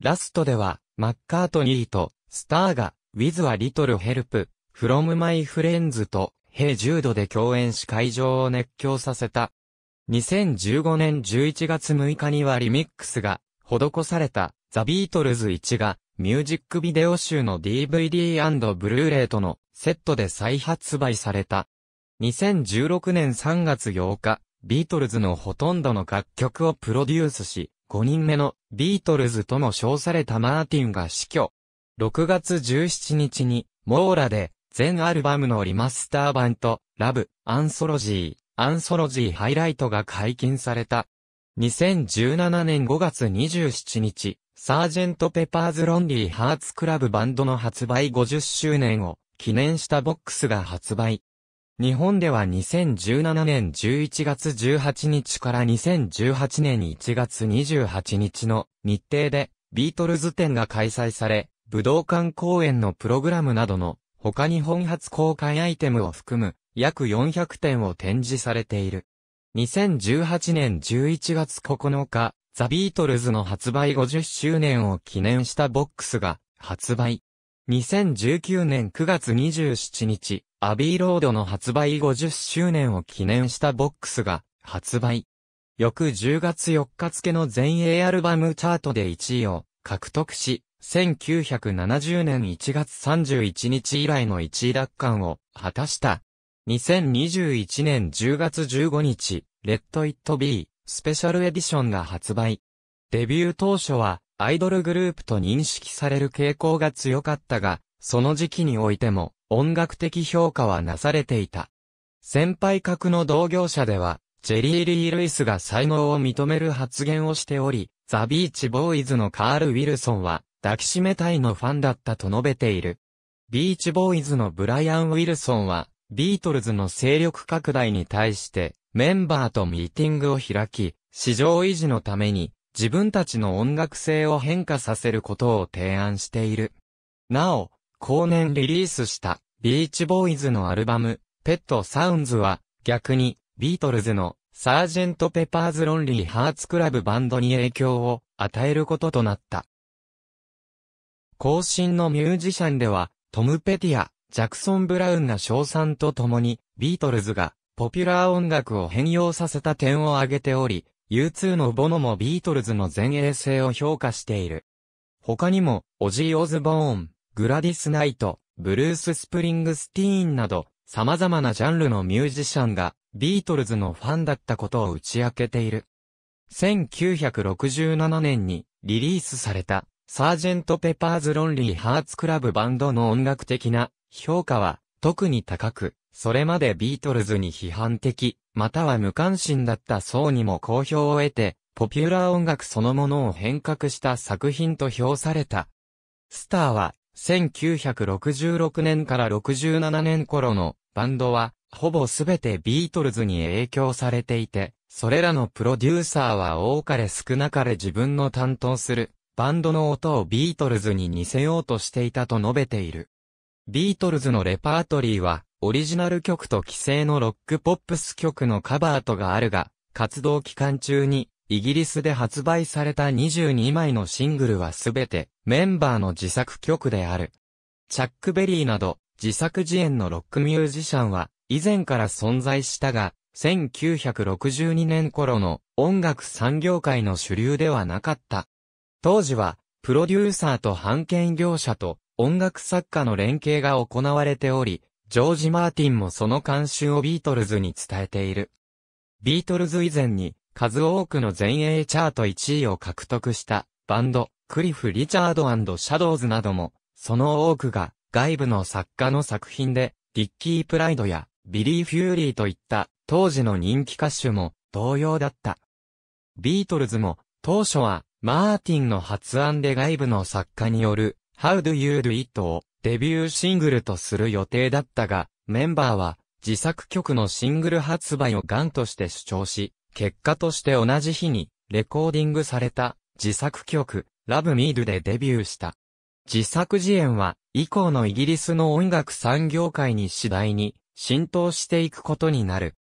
ラストでは、マッカートニーと、スターが、With a Little Help, From My Friends と、ヘイジュードで共演し会場を熱狂させた。2015年11月6日にはリミックスが、施された、ザ・ビートルズ1が、ミュージックビデオ集の DVD& ブルーレイとのセットで再発売された。2016年3月8日、ビートルズのほとんどの楽曲をプロデュースし、5人目のビートルズとも称されたマーティンが死去。6月17日に、モーラで、全アルバムのリマスター版と、ラブ、アンソロジー、アンソロジーハイライトが解禁された。2017年5月27日、サージェント・ペパーズ・ロンリー・ハーツ・クラブバンドの発売50周年を記念したボックスが発売。日本では2017年11月18日から2018年1月28日の日程でビートルズ展が開催され、武道館公演のプログラムなどの他に本発公開アイテムを含む約400点を展示されている。2018年11月9日、ザ・ビートルズの発売50周年を記念したボックスが発売。2019年9月27日、アビーロードの発売50周年を記念したボックスが発売。翌10月4日付の全英アルバムチャートで1位を獲得し、1970年1月31日以来の1位奪還を果たした。2021年10月15日、レッド・イット・ビー、スペシャルエディションが発売。デビュー当初は、アイドルグループと認識される傾向が強かったが、その時期においても、音楽的評価はなされていた。先輩格の同業者では、ジェリー・リー・ルイスが才能を認める発言をしており、ザ・ビーチ・ボーイズのカール・ウィルソンは、抱きしめたいのファンだったと述べている。ビーチボーイズのブライアン・ウィルソンは、ビートルズの勢力拡大に対して、メンバーとミーティングを開き、市場維持のために、自分たちの音楽性を変化させることを提案している。なお、後年リリースしたビーチボーイズのアルバム、ペットサウンズは逆にビートルズのサージェント・ペパーズ・ロンリー・ハーツ・クラブバンドに影響を与えることとなった。後進のミュージシャンではトム・ペティア、ジャクソン・ブラウンが賞賛とともに、ビートルズが、ポピュラー音楽を変容させた点を挙げており、U2 のボノもビートルズの前衛性を評価している。他にも、オジー・オズボーン、グラディス・ナイト、ブルース・スプリングスティーンなど、様々なジャンルのミュージシャンが、ビートルズのファンだったことを打ち明けている。1967年にリリースされた、サージェント・ペパーズ・ロンリー・ハーツ・クラブバンドの音楽的な評価は特に高く、それまでビートルズに批判的、または無関心だった層にも好評を得て、ポピュラー音楽そのものを変革した作品と評された。スターは、1966年から67年頃のバンドは、ほぼすべてビートルズに影響されていて、それらのプロデューサーは多かれ少なかれ自分の担当する、バンドの音をビートルズに似せようとしていたと述べている。ビートルズのレパートリーは、オリジナル曲と既成のロックポップス曲のカバーとがあるが、活動期間中に、イギリスで発売された22枚のシングルはすべて、メンバーの自作曲である。チャックベリーなど、自作自演のロックミュージシャンは、以前から存在したが、1962年頃の音楽産業界の主流ではなかった。当時は、プロデューサーと版権業者と音楽作家の連携が行われており、ジョージ・マーティンもその慣習をビートルズに伝えている。ビートルズ以前に数多くの前衛チャート1位を獲得したバンド、クリフ・リチャードシャドーズなども、その多くが外部の作家の作品で、ディッキー・プライドやビリー・フューリーといった当時の人気歌手も同様だった。ビートルズも当初はマーティンの発案で外部の作家による How Do You Do It をデビューシングルとする予定だったが、メンバーは自作曲のシングル発売をガンとして主張し、結果として同じ日にレコーディングされた自作曲 Love Me Do でデビューした。自作自演は以降のイギリスの音楽産業界に次第に浸透していくことになる。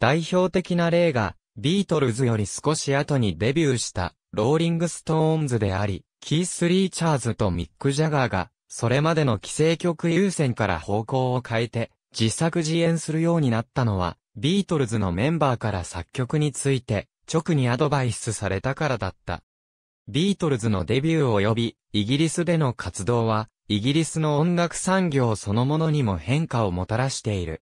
代表的な例がビートルズより少し後にデビューしたローリングストーンズであり、キース・リーチャーズとミック・ジャガーが、それまでの規制曲優先から方向を変えて、自作自演するようになったのは、ビートルズのメンバーから作曲について、直にアドバイスされたからだった。ビートルズのデビュー及び、イギリスでの活動は、イギリスの音楽産業そのものにも変化をもたらしている。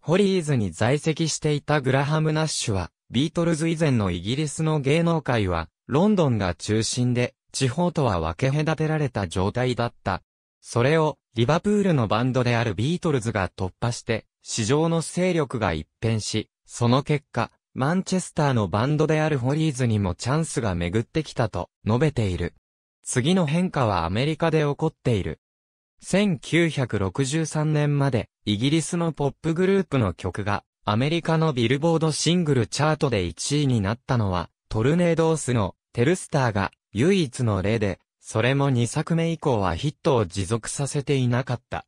ホリーズに在籍していたグラハム・ナッシュは、ビートルズ以前のイギリスの芸能界は、ロンドンが中心で、地方とは分け隔てられた状態だった。それを、リバプールのバンドであるビートルズが突破して、市場の勢力が一変し、その結果、マンチェスターのバンドであるホリーズにもチャンスが巡ってきたと述べている。次の変化はアメリカで起こっている。1963年までイギリスのポップグループの曲がアメリカのビルボードシングルチャートで1位になったのはトルネードースのテルスターが唯一の例で、それも2作目以降はヒットを持続させていなかった。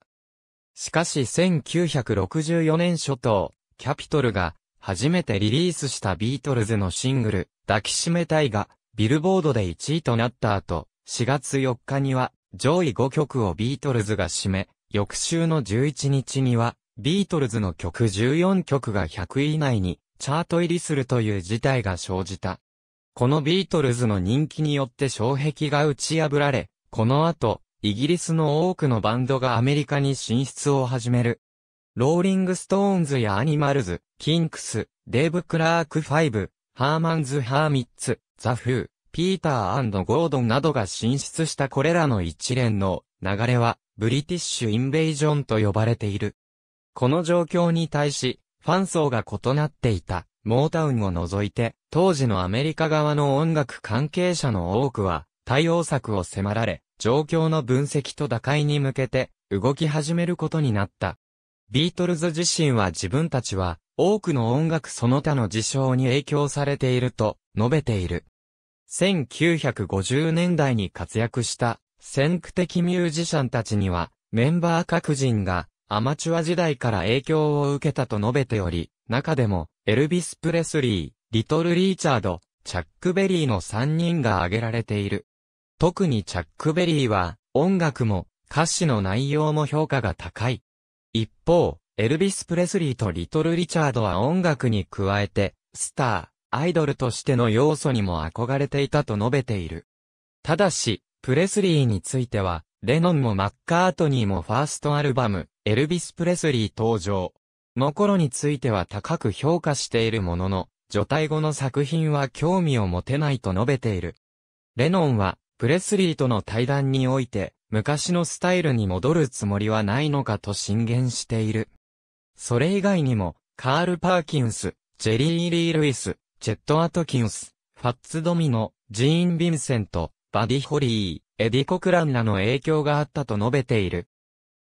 しかし1964年初頭、キャピトルが初めてリリースしたビートルズのシングル、抱きしめたいが、ビルボードで1位となった後、4月4日には上位5曲をビートルズが占め、翌週の11日には、ビートルズの曲14曲が100位以内にチャート入りするという事態が生じた。このビートルズの人気によって障壁が打ち破られ、この後、イギリスの多くのバンドがアメリカに進出を始める。ローリングストーンズやアニマルズ、キンクス、デーブ・クラーク5、ハーマンズ・ハーミッツ、ザ・フー、ピーターゴードンなどが進出したこれらの一連の流れは、ブリティッシュ・インベイジョンと呼ばれている。この状況に対し、ファン層が異なっていた。モータウンを除いて、当時のアメリカ側の音楽関係者の多くは、対応策を迫られ、状況の分析と打開に向けて、動き始めることになった。ビートルズ自身は自分たちは、多くの音楽その他の事象に影響されていると、述べている。1950年代に活躍した、先駆的ミュージシャンたちには、メンバー各人が、アマチュア時代から影響を受けたと述べており、中でも、エルビス・プレスリー、リトル・リーチャード、チャック・ベリーの3人が挙げられている。特にチャック・ベリーは、音楽も、歌詞の内容も評価が高い。一方、エルビス・プレスリーとリトル・リチャードは音楽に加えて、スター、アイドルとしての要素にも憧れていたと述べている。ただし、プレスリーについては、レノンもマッカートニーもファーストアルバム、エルビス・プレスリー登場、の頃については高く評価しているものの、除隊後の作品は興味を持てないと述べている。レノンは、プレスリーとの対談において、昔のスタイルに戻るつもりはないのかと進言している。それ以外にも、カール・パーキンス、ジェリー・リー・ルイス、チェット・アトキンス、ファッツ・ドミノ、ジーン・ヴィンセント、バディ・ホリー、エディ・コクランらの影響があったと述べている。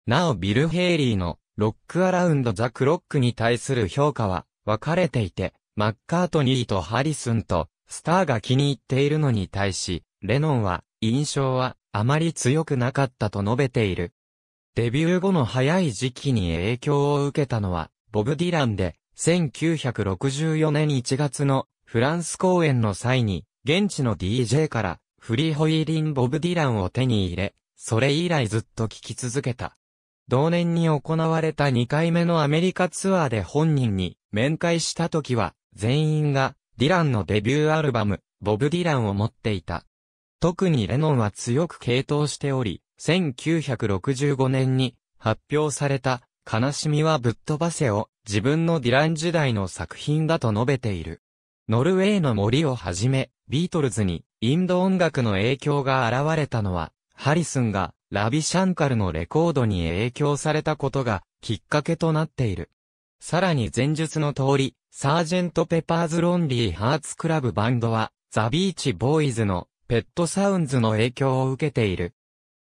なおビル・ヘイリーのロックアラウンドザ・クロックに対する評価は分かれていて、マッカートニーとハリスンとスターが気に入っているのに対し、レノンは印象はあまり強くなかったと述べている。デビュー後の早い時期に影響を受けたのは、ボブ・ディランで、1964年1月のフランス公演の際に、現地の DJ から、フリーホイーリン・ボブ・ディランを手に入れ、それ以来ずっと聴き続けた。同年に行われた2回目のアメリカツアーで本人に面会した時は、全員がディランのデビューアルバム、ボブ・ディランを持っていた。特にレノンは強く傾倒しており、1965年に発表された悲しみはぶっ飛ばせを自分のディラン時代の作品だと述べている。ノルウェーの森をはじめ、ビートルズにインド音楽の影響が現れたのは、ハリスンがラビ・シャンカルのレコードに影響されたことがきっかけとなっている。さらに前述の通り、サージェント・ペパーズ・ロンリー・ハーツ・クラブバンドは、ザ・ビーチ・ボーイズのペットサウンズの影響を受けている。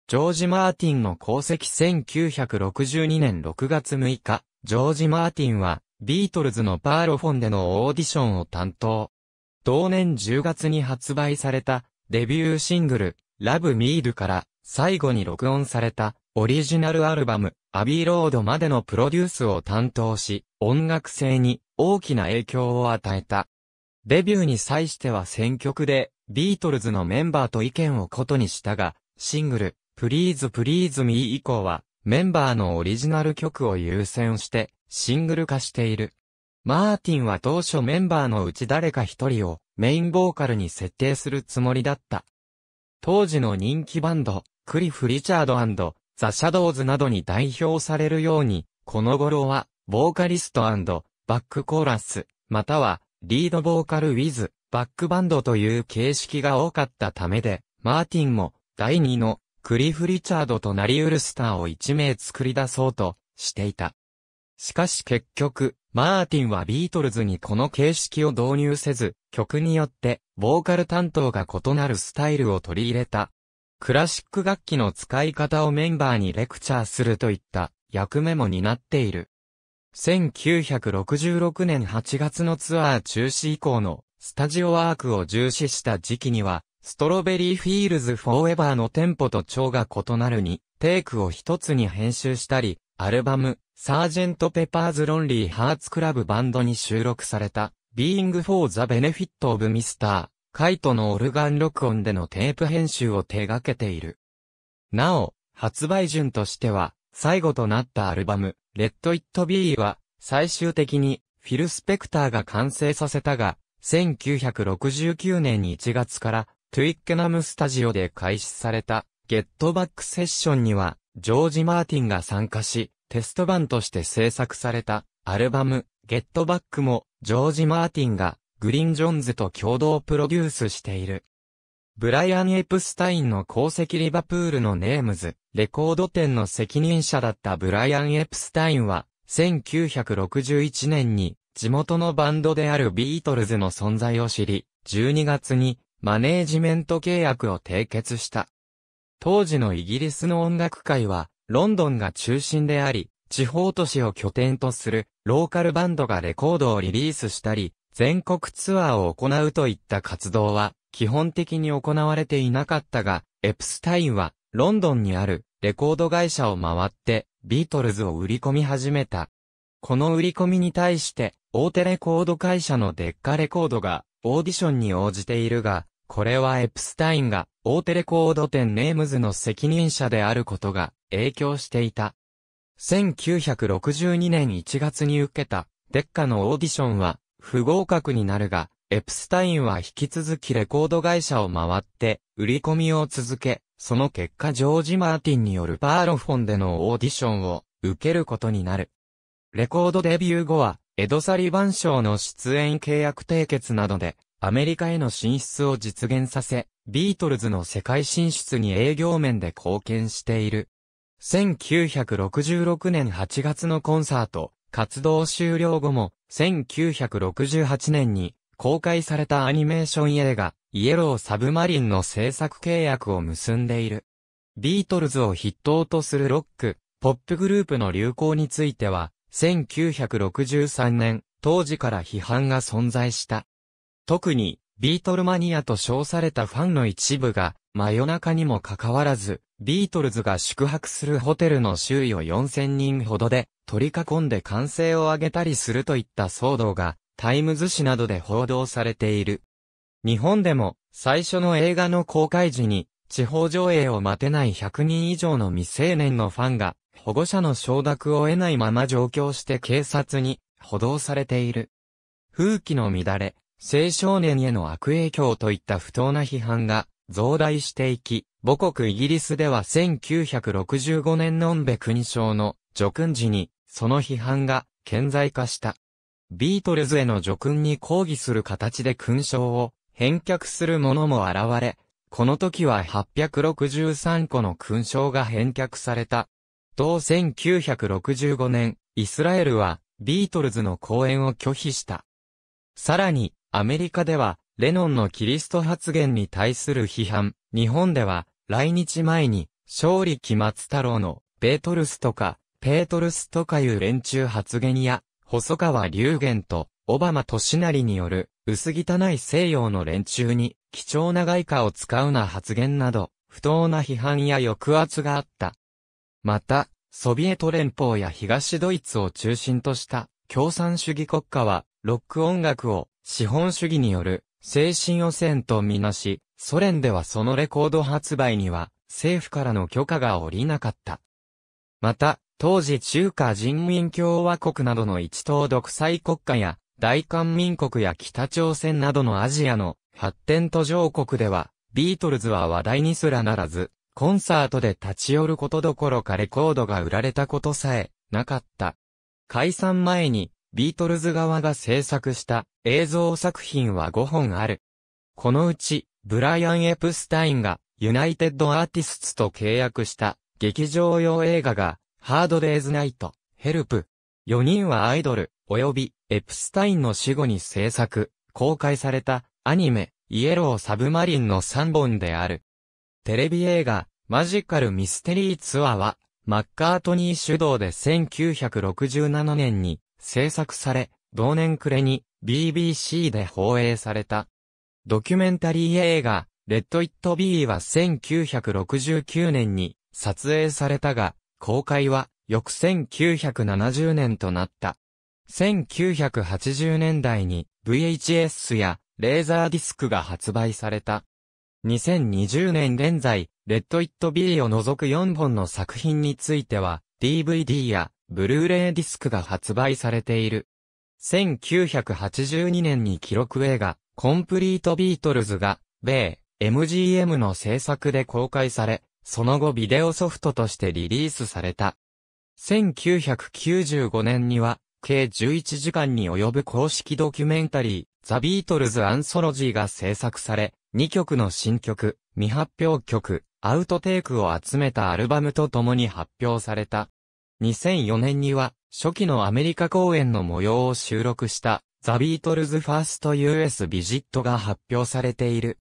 ジョージ・マーティンの功績1962年6月6日、ジョージ・マーティンは、ビートルズのパーロフォンでのオーディションを担当。同年10月に発売された、デビューシングル、ラブ・ミールから、最後に録音されたオリジナルアルバム、アビーロードまでのプロデュースを担当し、音楽性に大きな影響を与えた。デビューに際しては選曲で、ビートルズのメンバーと意見を異にしたが、シングル、プリーズプリーズミー以降は、メンバーのオリジナル曲を優先して、シングル化している。マーティンは当初メンバーのうち誰か一人をメインボーカルに設定するつもりだった。当時の人気バンド、クリフ・リチャードザ・シャドウズなどに代表されるように、この頃は、ボーカリストバックコーラス、または、リードボーカル・ウィズ、バックバンドという形式が多かったためで、マーティンも、第2の、クリフ・リチャードとなりうるスターを1名作り出そうと、していた。しかし結局、マーティンはビートルズにこの形式を導入せず、曲によって、ボーカル担当が異なるスタイルを取り入れたクラシック楽器の使い方をメンバーにレクチャーするといった役目も担っている。1966年8月のツアー中止以降のスタジオワークを重視した時期には、ストロベリーフィールズフォーエバーのテンポと調が異なるに、テイクを一つに編集したり、アルバム、サージェント・ペパーズ・ロンリー・ハーツ・クラブ・バンドに収録された、Being for the Benefit of Mr. カイトのオルガン録音でのテープ編集を手掛けている。なお、発売順としては、最後となったアルバム、ッ e イ It Be は、最終的に、フィル・スペクターが完成させたが、1969年1月から、トゥイッケナムスタジオで開始された、ゲットバックセッションには、ジョージ・マーティンが参加し、テスト版として制作された、アルバム、ゲットバックも、ジョージ・マーティンが、グリーン・ジョンズと共同プロデュースしている。ブライアン・エプスタインの功績リバプールのネームズ、レコード店の責任者だったブライアン・エプスタインは、1961年に地元のバンドであるビートルズの存在を知り、12月にマネージメント契約を締結した。当時のイギリスの音楽界は、ロンドンが中心であり、地方都市を拠点とするローカルバンドがレコードをリリースしたり、全国ツアーを行うといった活動は基本的に行われていなかったが、エプスタインはロンドンにあるレコード会社を回ってビートルズを売り込み始めた。この売り込みに対して大手レコード会社のデッカレコードがオーディションに応じているが、これはエプスタインが大手レコード店ネームズの責任者であることが影響していた。1962年1月に受けたデッカのオーディションは不合格になるが、エプスタインは引き続きレコード会社を回って、売り込みを続け、その結果ジョージ・マーティンによるパーロフォンでのオーディションを受けることになる。レコードデビュー後は、エド・サリバン賞の出演契約締結などで、アメリカへの進出を実現させ、ビートルズの世界進出に営業面で貢献している。1966年8月のコンサート、活動終了後も、1968年に公開されたアニメーション映画、イエローサブマリンの制作契約を結んでいる。ビートルズを筆頭とするロック、ポップグループの流行については、1963年、当時から批判が存在した。特に、ビートルマニアと称されたファンの一部が、真夜中にもかかわらず、ビートルズが宿泊するホテルの周囲を4000人ほどで、取り囲んで歓声を上げたりするといった騒動が、タイムズ紙などで報道されている。日本でも、最初の映画の公開時に、地方上映を待てない100人以上の未成年のファンが、保護者の承諾を得ないまま上京して警察に、補導されている。風紀の乱れ、青少年への悪影響といった不当な批判が増大していき、母国イギリスでは1965年のんべ勲章の叙勲時に、その批判が顕在化した。ビートルズへの叙勲に抗議する形で勲章を返却する者も現れ、この時は863個の勲章が返却された。同1965年、イスラエルはビートルズの講演を拒否した。さらに、アメリカでは、レノンのキリスト発言に対する批判、日本では、来日前に、勝利期末太郎の、ベートルスとか、ペートルスとかいう連中発言や、細川隆元と、オバマ年成による、薄汚い西洋の連中に、貴重な外貨を使うな発言など、不当な批判や抑圧があった。また、ソビエト連邦や東ドイツを中心とした共産主義国家は、ロック音楽を資本主義による精神汚染とみなし、ソ連ではそのレコード発売には政府からの許可が下りなかった。また、当時中華人民共和国などの一党独裁国家や、大韓民国や北朝鮮などのアジアの発展途上国では、ビートルズは話題にすらならず、コンサートで立ち寄ることどころかレコードが売られたことさえ、なかった。解散前に、ビートルズ側が制作した映像作品は5本ある。このうち、ブライアン・エプスタインが、ユナイテッド・アーティスツと契約した劇場用映画が、ハードデイズナイト、ヘルプ。4人はアイドル、及び、エプスタインの死後に制作、公開された、アニメ、イエローサブマリンの3本である。テレビ映画、マジカルミステリーツアーは、マッカートニー主導で1967年に制作され、同年暮れに BBC で放映された。ドキュメンタリー映画、レッド・イット・ビーは1969年に撮影されたが、公開は翌1970年となった。1980年代に VHS やレーザーディスクが発売された。2020年現在、レッド・イット・ビーを除く4本の作品については、DVD やブルーレイディスクが発売されている。1982年に記録映画、コンプリート・ビートルズが、米、MGM の制作で公開され、その後ビデオソフトとしてリリースされた。1995年には、計11時間に及ぶ公式ドキュメンタリー、ザ・ビートルズ・アンソロジーが制作され、2曲の新曲、未発表曲、アウトテイクを集めたアルバムと共に発表された。2004年には、初期のアメリカ公演の模様を収録した、ザ・ビートルズ・ファースト・ US ビジットが発表されている。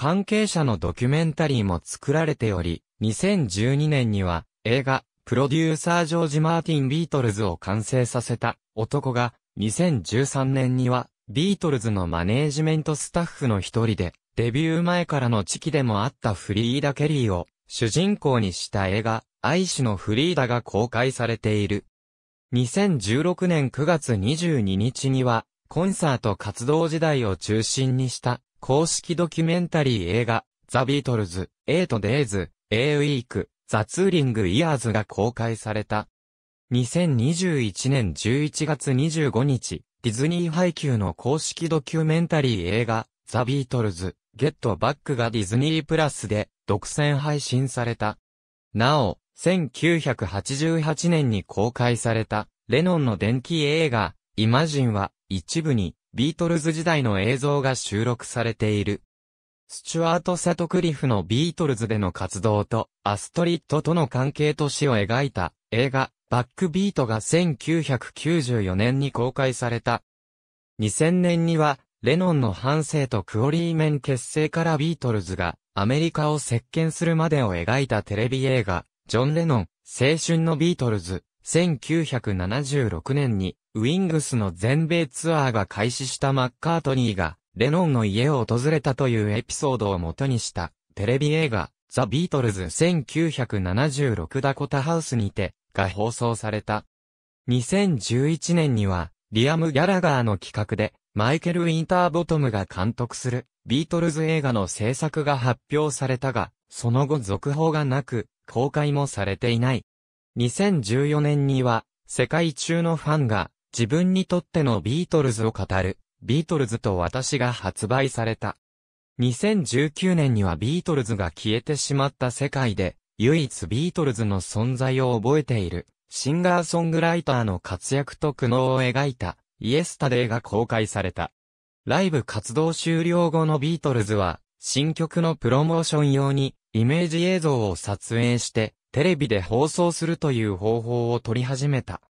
関係者のドキュメンタリーも作られており、2012年には映画、プロデューサージョージ・マーティン・ビートルズを完成させた男が、2013年にはビートルズのマネージメントスタッフの一人で、デビュー前からの知期でもあったフリーダ・ケリーを主人公にした映画、愛しのフリーダが公開されている。2016年9月22日には、コンサート活動時代を中心にした公式ドキュメンタリー映画、ザ・ビートルズ、エイト・デイズ、エイ・ウィーク、ザ・ツーリング・イヤーズが公開された。2021年11月25日、ディズニー配給の公式ドキュメンタリー映画、ザ・ビートルズ、ゲット・バックがディズニープラスで独占配信された。なお、1988年に公開された、レノンの電気映画、イマジンは、一部に、ビートルズ時代の映像が収録されている。スチュアート・サトクリフのビートルズでの活動と、アストリッドとの関係と死を描いた映画、バックビートが1994年に公開された。2000年には、レノンの反省とクオリーメン結成からビートルズがアメリカを席巻するまでを描いたテレビ映画、ジョン・レノン、青春のビートルズ、1976年にウィングスの全米ツアーが開始したマッカートニーが、レノンの家を訪れたというエピソードを元にした、テレビ映画、ザ・ビートルズ1976ダコタハウスにて、が放送された。2011年には、リアム・ギャラガーの企画で、マイケル・ウィンターボトムが監督する、ビートルズ映画の制作が発表されたが、その後続報がなく、公開もされていない。2014年には、世界中のファンが、自分にとってのビートルズを語る、ビートルズと私が発売された。2019年にはビートルズが消えてしまった世界で、唯一ビートルズの存在を覚えている、シンガーソングライターの活躍と苦悩を描いた、イエスタデーが公開された。ライブ活動終了後のビートルズは、新曲のプロモーション用に、イメージ映像を撮影して、テレビで放送するという方法を取り始めた。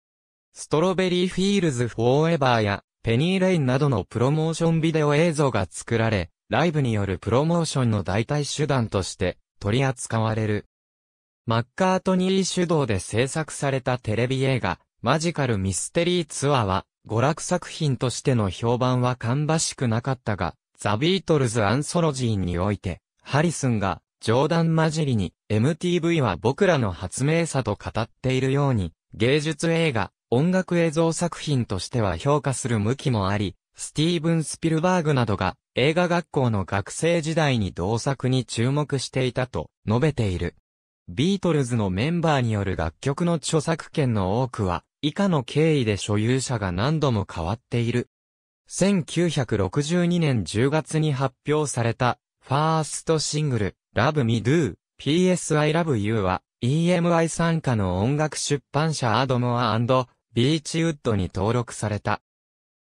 ストロベリーフィールズフォーエバーや、ペニーレインなどのプロモーションビデオ映像が作られ、ライブによるプロモーションの代替手段として取り扱われる。マッカートニー主導で制作されたテレビ映画、マジカルミステリーツアーは、娯楽作品としての評判は芳しくなかったが、ザ・ビートルズ・アンソロジーにおいて、ハリスンが、冗談交じりに、MTV は僕らの発明さと語っているように、芸術映画、音楽映像作品としては評価する向きもあり、スティーブン・スピルバーグなどが映画学校の学生時代に同作に注目していたと述べている。ビートルズのメンバーによる楽曲の著作権の多くは以下の経緯で所有者が何度も変わっている。1962年10月に発表されたファーストシングル Love Me Do PS I Love You は EMI 参加の音楽出版社アドモアビーチウッドに登録された。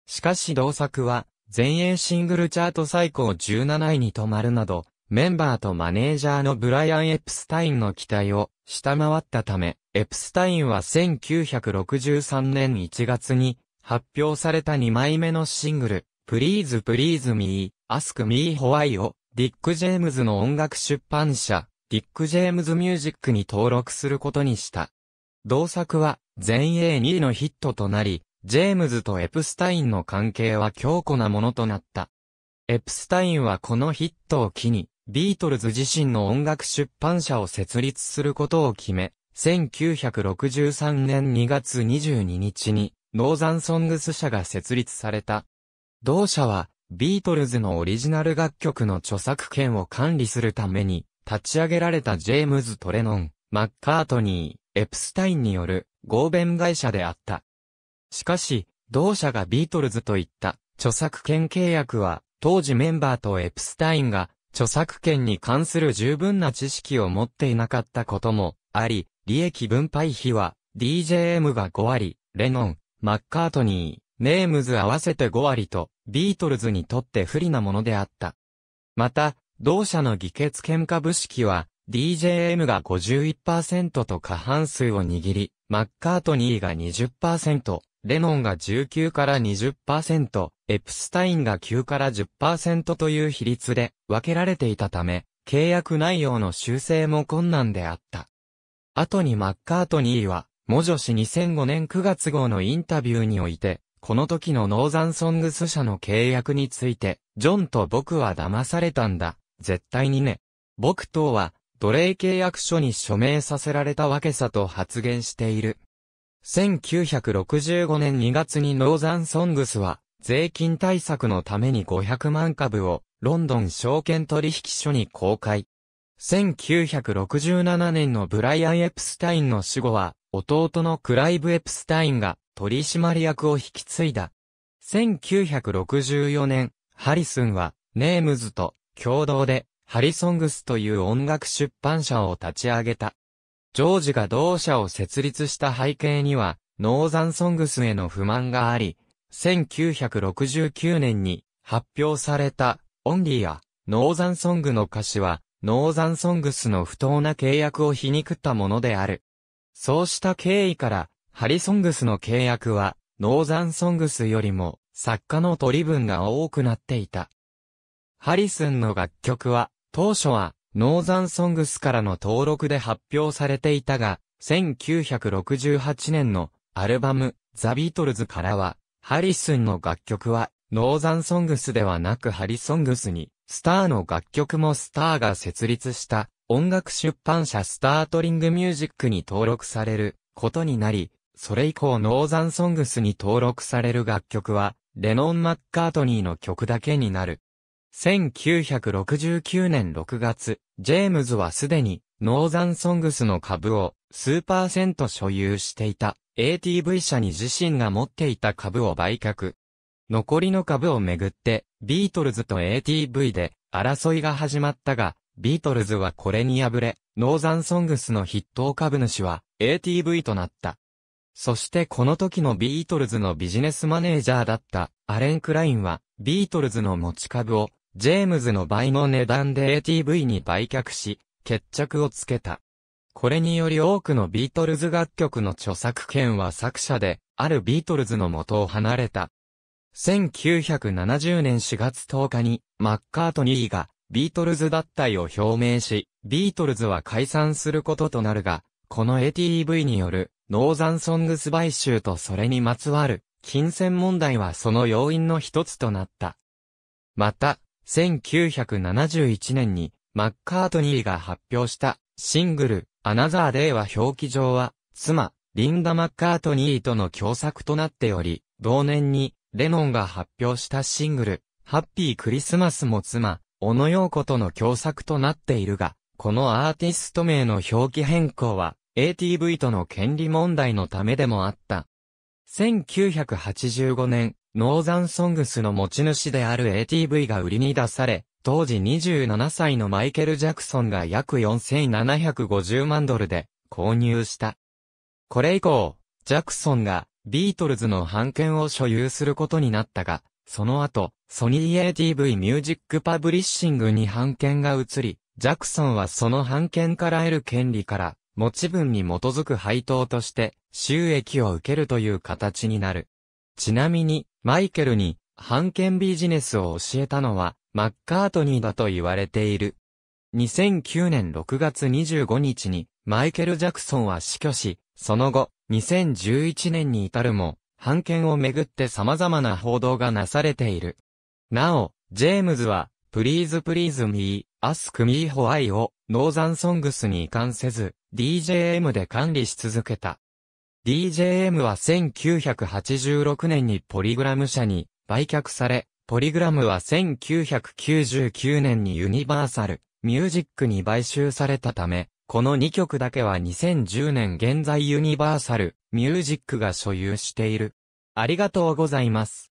しかし同作は、全英シングルチャート最高17位に止まるなど、メンバーとマネージャーのブライアン・エプスタインの期待を下回ったため、エプスタインは1963年1月に発表された2枚目のシングル、Please Please Me, Ask Me Why をディック・ジェームズの音楽出版社、ディック・ジェームズ・ミュージックに登録することにした。同作は全英2位のヒットとなり、ジェームズとエプスタインの関係は強固なものとなった。エプスタインはこのヒットを機に、ビートルズ自身の音楽出版社を設立することを決め、1963年2月22日に、ノーザンソングス社が設立された。同社は、ビートルズのオリジナル楽曲の著作権を管理するために、立ち上げられたジェームズ・トレノン、マッカートニー、エプスタインによる合弁会社であった。しかし、同社がビートルズといった著作権契約は、当時メンバーとエプスタインが著作権に関する十分な知識を持っていなかったこともあり、利益分配費は DJM が5割、レノン、マッカートニー、ネームズ合わせて5割と、ビートルズにとって不利なものであった。また、同社の議決権株式は、DJM が51%と過半数を握り、マッカートニーが20%、レノンが19から20%、エプスタインが9から10%という比率で分けられていたため、契約内容の修正も困難であった。後にマッカートニーは、モジョ氏2005年9月号のインタビューにおいて、この時のノーザンソングス社の契約について、ジョンと僕は騙されたんだ。絶対にね。僕とは、奴隷契約書に署名させられたわけさと発言している。1965年2月にノーザンソングスは、税金対策のために500万株を、ロンドン証券取引所に公開。1967年のブライアン・エプスタインの死後は、弟のクライブ・エプスタインが取締役を引き継いだ。1964年、ハリスンは、ネームズと共同でハリソングスという音楽出版社を立ち上げた。ジョージが同社を設立した背景には、ノーザンソングスへの不満があり、1969年に発表された、オンリーや、ノーザンソングの歌詞は、ノーザンソングスの不当な契約を皮肉ったものである。そうした経緯から、ハリソングスの契約は、ノーザンソングスよりも、作家の取り分が多くなっていた。ハリスンの楽曲は、当初は、ノーザンソングスからの登録で発表されていたが、1968年のアルバム、ザ・ビートルズからは、ハリスンの楽曲は、ノーザンソングスではなくハリソングスに、スターの楽曲もスターが設立した音楽出版社スタートリングミュージックに登録されることになり、それ以降ノーザンソングスに登録される楽曲は、レノン・マッカートニーの曲だけになる。1969年6月、ジェームズはすでに、ノーザンソングスの株を数パーセント所有していた ATV 社に自身が持っていた株を売却。残りの株をめぐって、ビートルズと ATV で争いが始まったが、ビートルズはこれに敗れ、ノーザンソングスの筆頭株主は ATV となった。そしてこの時のビートルズのビジネスマネージャーだったアレン・クラインは、ビートルズの持ち株をジェームズの倍の値段で ATV に売却し、決着をつけた。これにより多くのビートルズ楽曲の著作権は作者で、あるビートルズの元を離れた。1970年4月10日に、マッカートニーが、ビートルズ脱退を表明し、ビートルズは解散することとなるが、この ATV による、ノーザンソングス買収とそれにまつわる、金銭問題はその要因の一つとなった。また、1971年にマッカートニーが発表したシングル、アナザーデイは表記上は、妻、リンダ・マッカートニーとの共作となっており、同年にレノンが発表したシングル、ハッピークリスマスも妻、小野洋子との共作となっているが、このアーティスト名の表記変更は、ATV との権利問題のためでもあった。1985年、ノーザンソングスの持ち主である ATV が売りに出され、当時27歳のマイケル・ジャクソンが約4750万ドルで購入した。これ以降、ジャクソンがビートルズの版権を所有することになったが、その後、ソニー ATV ミュージックパブリッシングに版権が移り、ジャクソンはその版権から得る権利から、持ち分に基づく配当として、収益を受けるという形になる。ちなみに、マイケルに、版権ビジネスを教えたのは、マッカートニーだと言われている。2009年6月25日に、マイケル・ジャクソンは死去し、その後、2011年に至るも、版権をめぐって様々な報道がなされている。なお、ジェームズは、Please Please Me, Ask Me を、ノーザンソングスに移管せず、DJM で管理し続けた。DJM は1986年にポリグラム社に売却され、ポリグラムは1999年にユニバーサル、ミュージックに買収されたため、この2曲だけは2010年現在ユニバーサル、ミュージックが所有している。ありがとうございます。